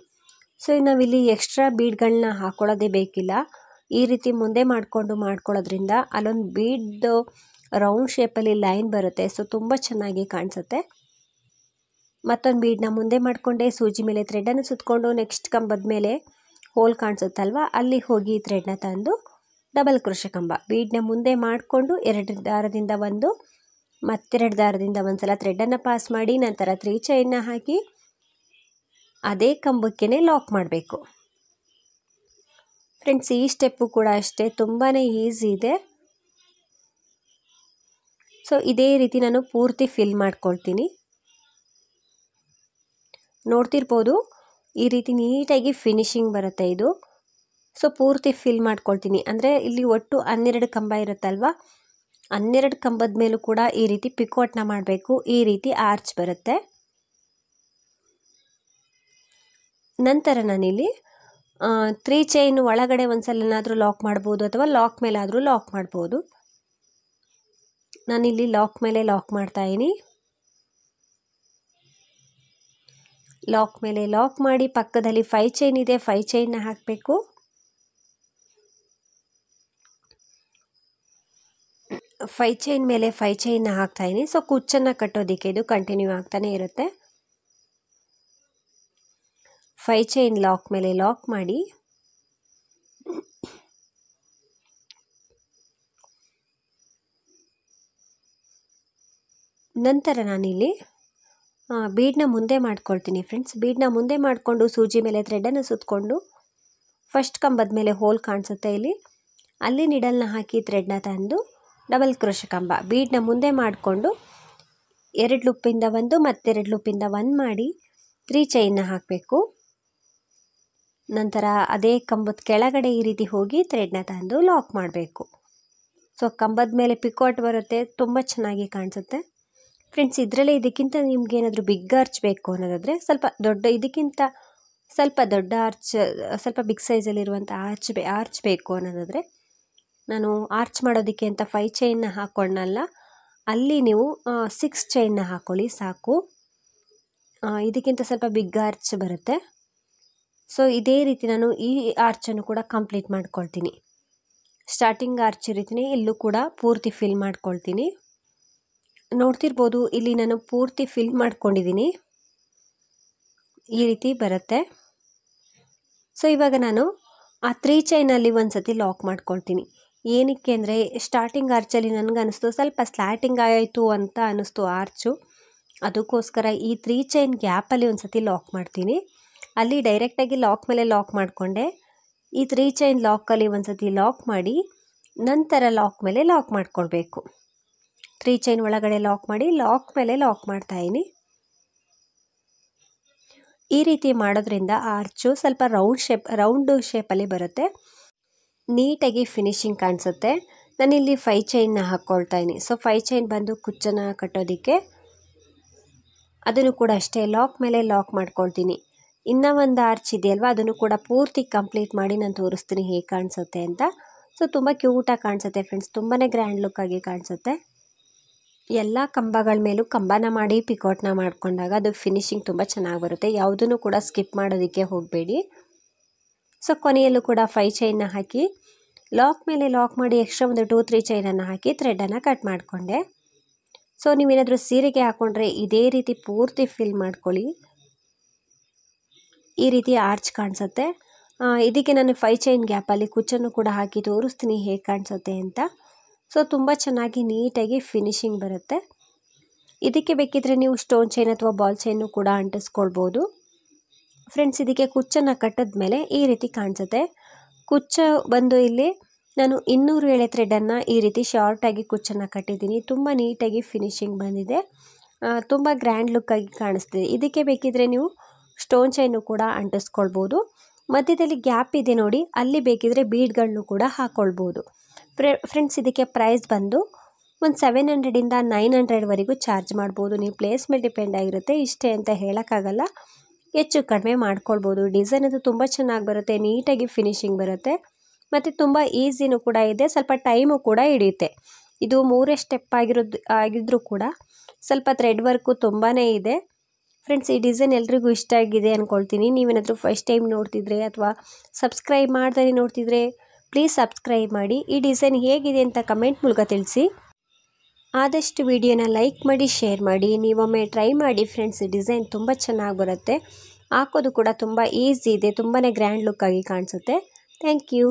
ಸೊ ನಾವಿಲ್ಲಿ ಎಕ್ಸ್ಟ್ರಾ ಬೀಡ್ಗಳನ್ನ ಹಾಕೊಳ್ಳೋದೇ ಬೇಕಿಲ್ಲ ಈ ರೀತಿ ಮುಂದೆ ಮಾಡಿಕೊಂಡು ಮಾಡ್ಕೊಳ್ಳೋದ್ರಿಂದ ಅಲ್ಲೊಂದು ಬೀಡ್ದು ರೌಂಡ್ ಶೇಪಲ್ಲಿ ಲೈನ್ ಬರುತ್ತೆ ಸೊ ತುಂಬ ಚೆನ್ನಾಗಿ ಕಾಣಿಸುತ್ತೆ ಮತ್ತೊಂದು ಬೀಡನ್ನ ಮುಂದೆ ಮಾಡಿಕೊಂಡೆ ಸೂಜಿ ಮೇಲೆ ಥ್ರೆಡನ್ನು ಸುತ್ತಕೊಂಡು ನೆಕ್ಸ್ಟ್ ಕಂಬದ ಮೇಲೆ ಹೋಲ್ ಕಾಣಿಸುತ್ತಲ್ವ ಅಲ್ಲಿ ಹೋಗಿ ಥ್ರೆಡ್ನ ತಂದು ಡಬಲ್ ಕೃಷಿ ಕಂಬ ಬೀಡನ್ನ ಮುಂದೆ ಮಾಡಿಕೊಂಡು ಎರಡು ದಾರದಿಂದ ಒಂದು ಮತ್ತೆರಡು ದಾರದಿಂದ ಒಂದು ಸಲ ಥ್ರೆಡನ್ನು ಪಾಸ್ ಮಾಡಿ ನಂತರ ತ್ರೀ ಚೈನ್ನ ಹಾಕಿ ಅದೇ ಕಂಬಕ್ಕೆ ಲಾಕ್ ಮಾಡಬೇಕು ಫ್ರೆಂಡ್ಸ್ ಈ ಸ್ಟೆಪ್ಪು ಕೂಡ ಅಷ್ಟೇ ತುಂಬಾ ಈಸಿ ಇದೆ ಸೊ ಇದೇ ರೀತಿ ನಾನು ಪೂರ್ತಿ ಫಿಲ್ ಮಾಡ್ಕೊಳ್ತೀನಿ ನೋಡ್ತಿರ್ಬೋದು ಈ ರೀತಿ ನೀಟಾಗಿ ಫಿನಿಶಿಂಗ್ ಬರುತ್ತೆ ಇದು ಸೊ ಪೂರ್ತಿ ಫಿಲ್ ಮಾಡ್ಕೊಳ್ತೀನಿ ಅಂದರೆ ಇಲ್ಲಿ ಒಟ್ಟು ಹನ್ನೆರಡು ಕಂಬ ಇರುತ್ತಲ್ವಾ ಹನ್ನೆರಡು ಕಂಬದ ಮೇಲೂ ಕೂಡ ಈ ರೀತಿ ಪಿಕೋಟ್ನ ಮಾಡಬೇಕು ಈ ರೀತಿ ಆರ್ಚ್ ಬರುತ್ತೆ ನಂತರ ನಾನಿಲ್ಲಿ ತ್ರೀ ಚೈನ್ ಒಳಗಡೆ ಒಂದು ಏನಾದರೂ ಲಾಕ್ ಮಾಡ್ಬೋದು ಅಥವಾ ಲಾಕ್ ಮೇಲಾದರೂ ಲಾಕ್ ಮಾಡ್ಬೋದು ನಾನಿಲ್ಲಿ ಲಾಕ್ ಮೇಲೆ ಲಾಕ್ ಮಾಡ್ತಾಯಿದ್ದೀನಿ ಲಾಕ್ ಮೇಲೆ ಲಾಕ್ ಮಾಡಿ ಪಕ್ಕದಲ್ಲಿ ಫೈ ಚೈನ್ ಇದೆ ಫೈ ಚೈನ್ನ ಹಾಕಬೇಕು ಫೈ ಚೈನ್ ಮೇಲೆ ಫೈ ಚೈನ್ನ ಹಾಕ್ತಾಯಿದ್ದೀನಿ ಸೊ ಕುಚ್ಚನ್ನು ಕಟ್ಟೋದಕ್ಕೆ ಇದು ಕಂಟಿನ್ಯೂ ಆಗ್ತಾನೆ ಇರುತ್ತೆ ಫೈ ಚೈನ್ ಲಾಕ್ ಮೇಲೆ ಲಾಕ್ ಮಾಡಿ ನಂತರ ನಾನಿಲ್ಲಿ ಬೀಡನ್ನ ಮುಂದೆ ಮಾಡ್ಕೊಳ್ತೀನಿ ಫ್ರೆಂಡ್ಸ್ ಬೀಡನ್ನ ಮುಂದೆ ಮಾಡಿಕೊಂಡು ಸೂಜಿ ಮೇಲೆ ಥ್ರೆಡನ್ನು ಸುತ್ತಕೊಂಡು ಫಸ್ಟ್ ಕಂಬದ ಮೇಲೆ ಹೋಲ್ ಕಾಣಿಸುತ್ತೆ ಇಲ್ಲಿ ಅಲ್ಲಿ ನಿಡಲ್ನ ಹಾಕಿ ಥ್ರೆಡ್ನ ತಂದು ಡಬಲ್ ಕ್ರೋಶ ಕಂಬ ಬೀಡನ್ನ ಮುಂದೆ ಮಾಡಿಕೊಂಡು ಎರಡು ಲುಪ್ಪಿಂದ ಒಂದು ಮತ್ತೆರಡು ಲುಪ್ಪಿಂದ ಒಂದು ಮಾಡಿ ತ್ರೀ ಚೈನ್ನ ಹಾಕಬೇಕು ನಂತರ ಅದೇ ಕಂಬದ ಕೆಳಗಡೆ ಈ ರೀತಿ ಹೋಗಿ ಥ್ರೆಡ್ನ ತಂದು ಲಾಕ್ ಮಾಡಬೇಕು ಸೊ ಕಂಬದ ಮೇಲೆ ಪಿಕೋಟ್ ಬರುತ್ತೆ ತುಂಬ ಚೆನ್ನಾಗಿ ಕಾಣಿಸುತ್ತೆ ಫ್ರೆಂಡ್ಸ್ ಇದರಲ್ಲೇ ಇದಕ್ಕಿಂತ ನಿಮ್ಗೆ ಏನಾದರೂ ಬಿಗ್ ಆರ್ಚ್ ಬೇಕು ಅನ್ನೋದಾದರೆ ಸ್ವಲ್ಪ ದೊಡ್ಡ ಇದಕ್ಕಿಂತ ಸ್ವಲ್ಪ ದೊಡ್ಡ ಆರ್ಚ್ ಸ್ವಲ್ಪ ಬಿಗ್ ಸೈಜಲ್ಲಿರುವಂಥ ಆರ್ಚ್ ಬೇ ಆರ್ಚ್ ಬೇಕು ಅನ್ನೋದಾದರೆ ನಾನು ಆರ್ಚ್ ಮಾಡೋದಕ್ಕೆ ಅಂತ ಫೈವ್ ಚೈನ್ನ ಹಾಕ್ಕೊಂಡಲ್ಲ ಅಲ್ಲಿ ನೀವು ಸಿಕ್ಸ್ ಚೈನ್ನ ಹಾಕ್ಕೊಳ್ಳಿ ಸಾಕು ಇದಕ್ಕಿಂತ ಸ್ವಲ್ಪ ಬಿಗ್ ಆರ್ಚ್ ಬರುತ್ತೆ ಸೊ ಇದೇ ರೀತಿ ನಾನು ಈ ಆರ್ಚನ್ನು ಕೂಡ ಕಂಪ್ಲೀಟ್ ಮಾಡ್ಕೊಳ್ತೀನಿ ಸ್ಟಾರ್ಟಿಂಗ್ ಆರ್ಚ್ ಇರ್ತೀನಿ ಇಲ್ಲೂ ಕೂಡ ಪೂರ್ತಿ ಫಿಲ್ ಮಾಡ್ಕೊಳ್ತೀನಿ ನೋಡ್ತಿರ್ಬೋದು ಇಲ್ಲಿ ನಾನು ಪೂರ್ತಿ ಫಿಲ್ ಮಾಡ್ಕೊಂಡಿದ್ದೀನಿ ಈ ರೀತಿ ಬರುತ್ತೆ ಸೊ ಇವಾಗ ನಾನು ಆ ತ್ರೀ ಚೈನಲ್ಲಿ ಒಂದು ಸತಿ ಲಾಕ್ ಮಾಡ್ಕೊಳ್ತೀನಿ ಏನಕ್ಕೆ ಅಂದರೆ ಸ್ಟಾರ್ಟಿಂಗ್ ಆರ್ಚಲ್ಲಿ ನನಗೆ ಅನಿಸ್ತು ಸ್ವಲ್ಪ ಸ್ಲ್ಯಾಟಿಂಗ್ ಆಯಿತು ಅಂತ ಅನ್ನಿಸ್ತು ಆರ್ಚು ಅದಕ್ಕೋಸ್ಕರ ಈ ತ್ರೀ ಚೈನ್ ಗ್ಯಾಪಲ್ಲಿ ಒಂದು ಸತಿ ಲಾಕ್ ಮಾಡ್ತೀನಿ ಅಲ್ಲಿ ಡೈರೆಕ್ಟಾಗಿ ಲಾಕ್ ಮೇಲೆ ಲಾಕ್ ಮಾಡಿಕೊಂಡೆ ಈ ತ್ರೀ ಚೈನ್ ಲಾಕಲ್ಲಿ ಒಂದು ಸತಿ ಲಾಕ್ ಮಾಡಿ ನಂತರ ಲಾಕ್ ಮೇಲೆ ಲಾಕ್ ಮಾಡಿಕೊಳ್ಬೇಕು ತ್ರೀ ಚೈನ್ ಒಳಗಡೆ ಲಾಕ್ ಮಾಡಿ ಲಾಕ್ ಮೇಲೆ ಲಾಕ್ ಮಾಡ್ತಾಯಿನಿ ಈ ರೀತಿ ಮಾಡೋದ್ರಿಂದ ಆರ್ಚು ಸ್ವಲ್ಪ ರೌಂಡ್ ಶೇಪ್ ರೌಂಡು ಶೇಪಲ್ಲಿ ಬರುತ್ತೆ ನೀಟಾಗಿ ಫಿನಿಶಿಂಗ್ ಕಾಣಿಸುತ್ತೆ ನಾನಿಲ್ಲಿ ಫೈ ಚೈನ್ನ ಹಾಕ್ಕೊಳ್ತಾ ಸೊ ಫೈ ಚೈನ್ ಬಂದು ಕುಚ್ಚನ್ನು ಕಟ್ಟೋದಕ್ಕೆ ಅದನ್ನು ಕೂಡ ಅಷ್ಟೇ ಲಾಕ್ ಮೇಲೆ ಲಾಕ್ ಮಾಡ್ಕೊಳ್ತೀನಿ ಇನ್ನೂ ಒಂದು ಆರ್ಚ್ ಇದೆಯಲ್ವಾ ಅದನ್ನು ಕೂಡ ಪೂರ್ತಿ ಕಂಪ್ಲೀಟ್ ಮಾಡಿ ನಾನು ತೋರಿಸ್ತೀನಿ ಹೇಗೆ ಕಾಣಿಸುತ್ತೆ ಅಂತ ಸೊ ತುಂಬ ಕ್ಯೂಟಾಗಿ ಕಾಣಿಸುತ್ತೆ ಫ್ರೆಂಡ್ಸ್ ತುಂಬಾ ಗ್ರ್ಯಾಂಡ್ ಲುಕ್ಕಾಗಿ ಕಾಣಿಸುತ್ತೆ ಎಲ್ಲ ಕಂಬಗಳ ಮೇಲೂ ಕಂಬನ ಮಾಡಿ ಪಿಕೋಟ್ನ ಮಾಡಿಕೊಂಡಾಗ ಅದು ಫಿನಿಶಿಂಗ್ ತುಂಬ ಚೆನ್ನಾಗಿ ಬರುತ್ತೆ ಯಾವುದನ್ನು ಕೂಡ ಸ್ಕಿಪ್ ಮಾಡೋದಕ್ಕೆ ಹೋಗಬೇಡಿ ಸೊ ಕೊನೆಯಲ್ಲೂ ಕೂಡ ಫೈ ಚೈನ್ನ ಹಾಕಿ ಲಾಕ್ ಮೇಲೆ ಲಾಕ್ ಮಾಡಿ ಎಕ್ಸ್ಟ್ರಾ ಒಂದು ಟೂ ತ್ರೀ ಚೈನನ್ನು ಹಾಕಿ ಥ್ರೆಡನ್ನು ಕಟ್ ಮಾಡಿಕೊಂಡೆ ಸೊ ನೀವೇನಾದರೂ ಸೀರೆಗೆ ಹಾಕ್ಕೊಂಡ್ರೆ ಇದೇ ರೀತಿ ಪೂರ್ತಿ ಫಿಲ್ ಮಾಡ್ಕೊಳ್ಳಿ ಈ ರೀತಿ ಆರ್ಚ್ ಕಾಣಿಸುತ್ತೆ ಇದಕ್ಕೆ ನಾನು ಫೈ ಚೈನ್ ಗ್ಯಾಪಲ್ಲಿ ಕುಚ್ಚನ್ನು ಕೂಡ ಹಾಕಿ ತೋರಿಸ್ತೀನಿ ಹೇಗೆ ಕಾಣಿಸುತ್ತೆ ಅಂತ ಸೊ ತುಂಬ ಚೆನ್ನಾಗಿ ನೀಟಾಗಿ ಫಿನಿಶಿಂಗ್ ಬರುತ್ತೆ ಇದಕ್ಕೆ ಬೇಕಿದ್ರೆ ನೀವು ಸ್ಟೋನ್ ಚೈನ್ ಅಥವಾ ಬಾಲ್ ಚೈನು ಕೂಡ ಅಂಟಿಸ್ಕೊಳ್ಬೋದು ಫ್ರೆಂಡ್ಸ್ ಇದಕ್ಕೆ ಕುಚ್ಚನ್ನು ಮೇಲೆ ಈ ರೀತಿ ಕಾಣಿಸುತ್ತೆ ಕುಚ್ಚ ಬಂದು ಇಲ್ಲಿ ನಾನು ಇನ್ನೂರು ಎಳೆ ಥ್ರೆಡನ್ನು ಈ ರೀತಿ ಶಾರ್ಟಾಗಿ ಕುಚ್ಚನ್ನು ಕಟ್ಟಿದ್ದೀನಿ ತುಂಬ ನೀಟಾಗಿ ಫಿನಿಶಿಂಗ್ ಬಂದಿದೆ ತುಂಬ ಗ್ರ್ಯಾಂಡ್ ಲುಕ್ಕಾಗಿ ಕಾಣಿಸ್ತಿದೆ ಇದಕ್ಕೆ ಬೇಕಿದ್ರೆ ನೀವು ಸ್ಟೋನ್ ಚೈನು ಕೂಡ ಅಂಟಿಸ್ಕೊಳ್ಬೋದು ಮಧ್ಯದಲ್ಲಿ ಗ್ಯಾಪ್ ಇದೆ ನೋಡಿ ಅಲ್ಲಿ ಬೇಕಿದ್ರೆ ಬೀಡ್ಗಳನ್ನು ಕೂಡ ಹಾಕ್ಕೊಳ್ಬೋದು ಫ್ರೆಂಡ್ಸ್ ಇದಕ್ಕೆ ಪ್ರೈಸ್ ಬಂದು ಒಂದು ಸೆವೆನ್ ಹಂಡ್ರೆಡಿಂದ ನೈನ್ ಹಂಡ್ರೆಡ್ವರೆಗೂ ಚಾರ್ಜ್ ಮಾಡ್ಬೋದು ನೀವು ಪ್ಲೇಸ್ ಮೇಲೆ ಡಿಪೆಂಡ್ ಆಗಿರುತ್ತೆ ಇಷ್ಟೇ ಅಂತ ಹೇಳೋಕ್ಕಾಗಲ್ಲ ಹೆಚ್ಚು ಕಡಿಮೆ ಮಾಡ್ಕೊಳ್ಬೋದು ಡಿಸೈನ್ ಅದು ತುಂಬ ಚೆನ್ನಾಗಿ ಬರುತ್ತೆ ನೀಟಾಗಿ ಫಿನಿಶಿಂಗ್ ಬರುತ್ತೆ ಮತ್ತು ತುಂಬ ಈಸಿನೂ ಕೂಡ ಇದೆ ಸ್ವಲ್ಪ ಟೈಮು ಕೂಡ ಹಿಡಿಯುತ್ತೆ ಇದು ಮೂರೇ ಸ್ಟೆಪ್ ಆಗಿರೋದು ಆಗಿದ್ರೂ ಕೂಡ ಸ್ವಲ್ಪ ಥ್ರೆಡ್ ವರ್ಕು ತುಂಬಾ ಇದೆ ಫ್ರೆಂಡ್ಸ್ ಈ ಡಿಸೈನ್ ಎಲ್ರಿಗೂ ಇಷ್ಟ ಆಗಿದೆ ಅಂದ್ಕೊಳ್ತೀನಿ ನೀವೇನಾದರೂ ಫಸ್ಟ್ ಟೈಮ್ ನೋಡ್ತಿದ್ರೆ ಅಥವಾ ಸಬ್ಸ್ಕ್ರೈಬ್ ಮಾಡ್ದೇ ನೋಡ್ತಿದ್ರೆ ಪ್ಲೀಸ್ ಸಬ್ಸ್ಕ್ರೈಬ್ ಮಾಡಿ ಈ ಡಿಸೈನ್ ಹೇಗಿದೆ ಅಂತ ಕಮೆಂಟ್ ಮೂಲಕ ತಿಳಿಸಿ ಆದಷ್ಟು ವಿಡಿಯೋನ ಲೈಕ್ ಮಾಡಿ ಶೇರ್ ಮಾಡಿ ನೀವೊಮ್ಮೆ ಟ್ರೈ ಮಾಡಿ ಫ್ರೆಂಡ್ಸ್ ಈ ಡಿಸೈನ್ ತುಂಬ ಚೆನ್ನಾಗಿ ಬರುತ್ತೆ ಹಾಕೋದು ಕೂಡ ತುಂಬ ಈಸಿ ಇದೆ ತುಂಬಾ ಗ್ರ್ಯಾಂಡ್ ಲುಕ್ಕಾಗಿ ಕಾಣಿಸುತ್ತೆ ಥ್ಯಾಂಕ್ ಯು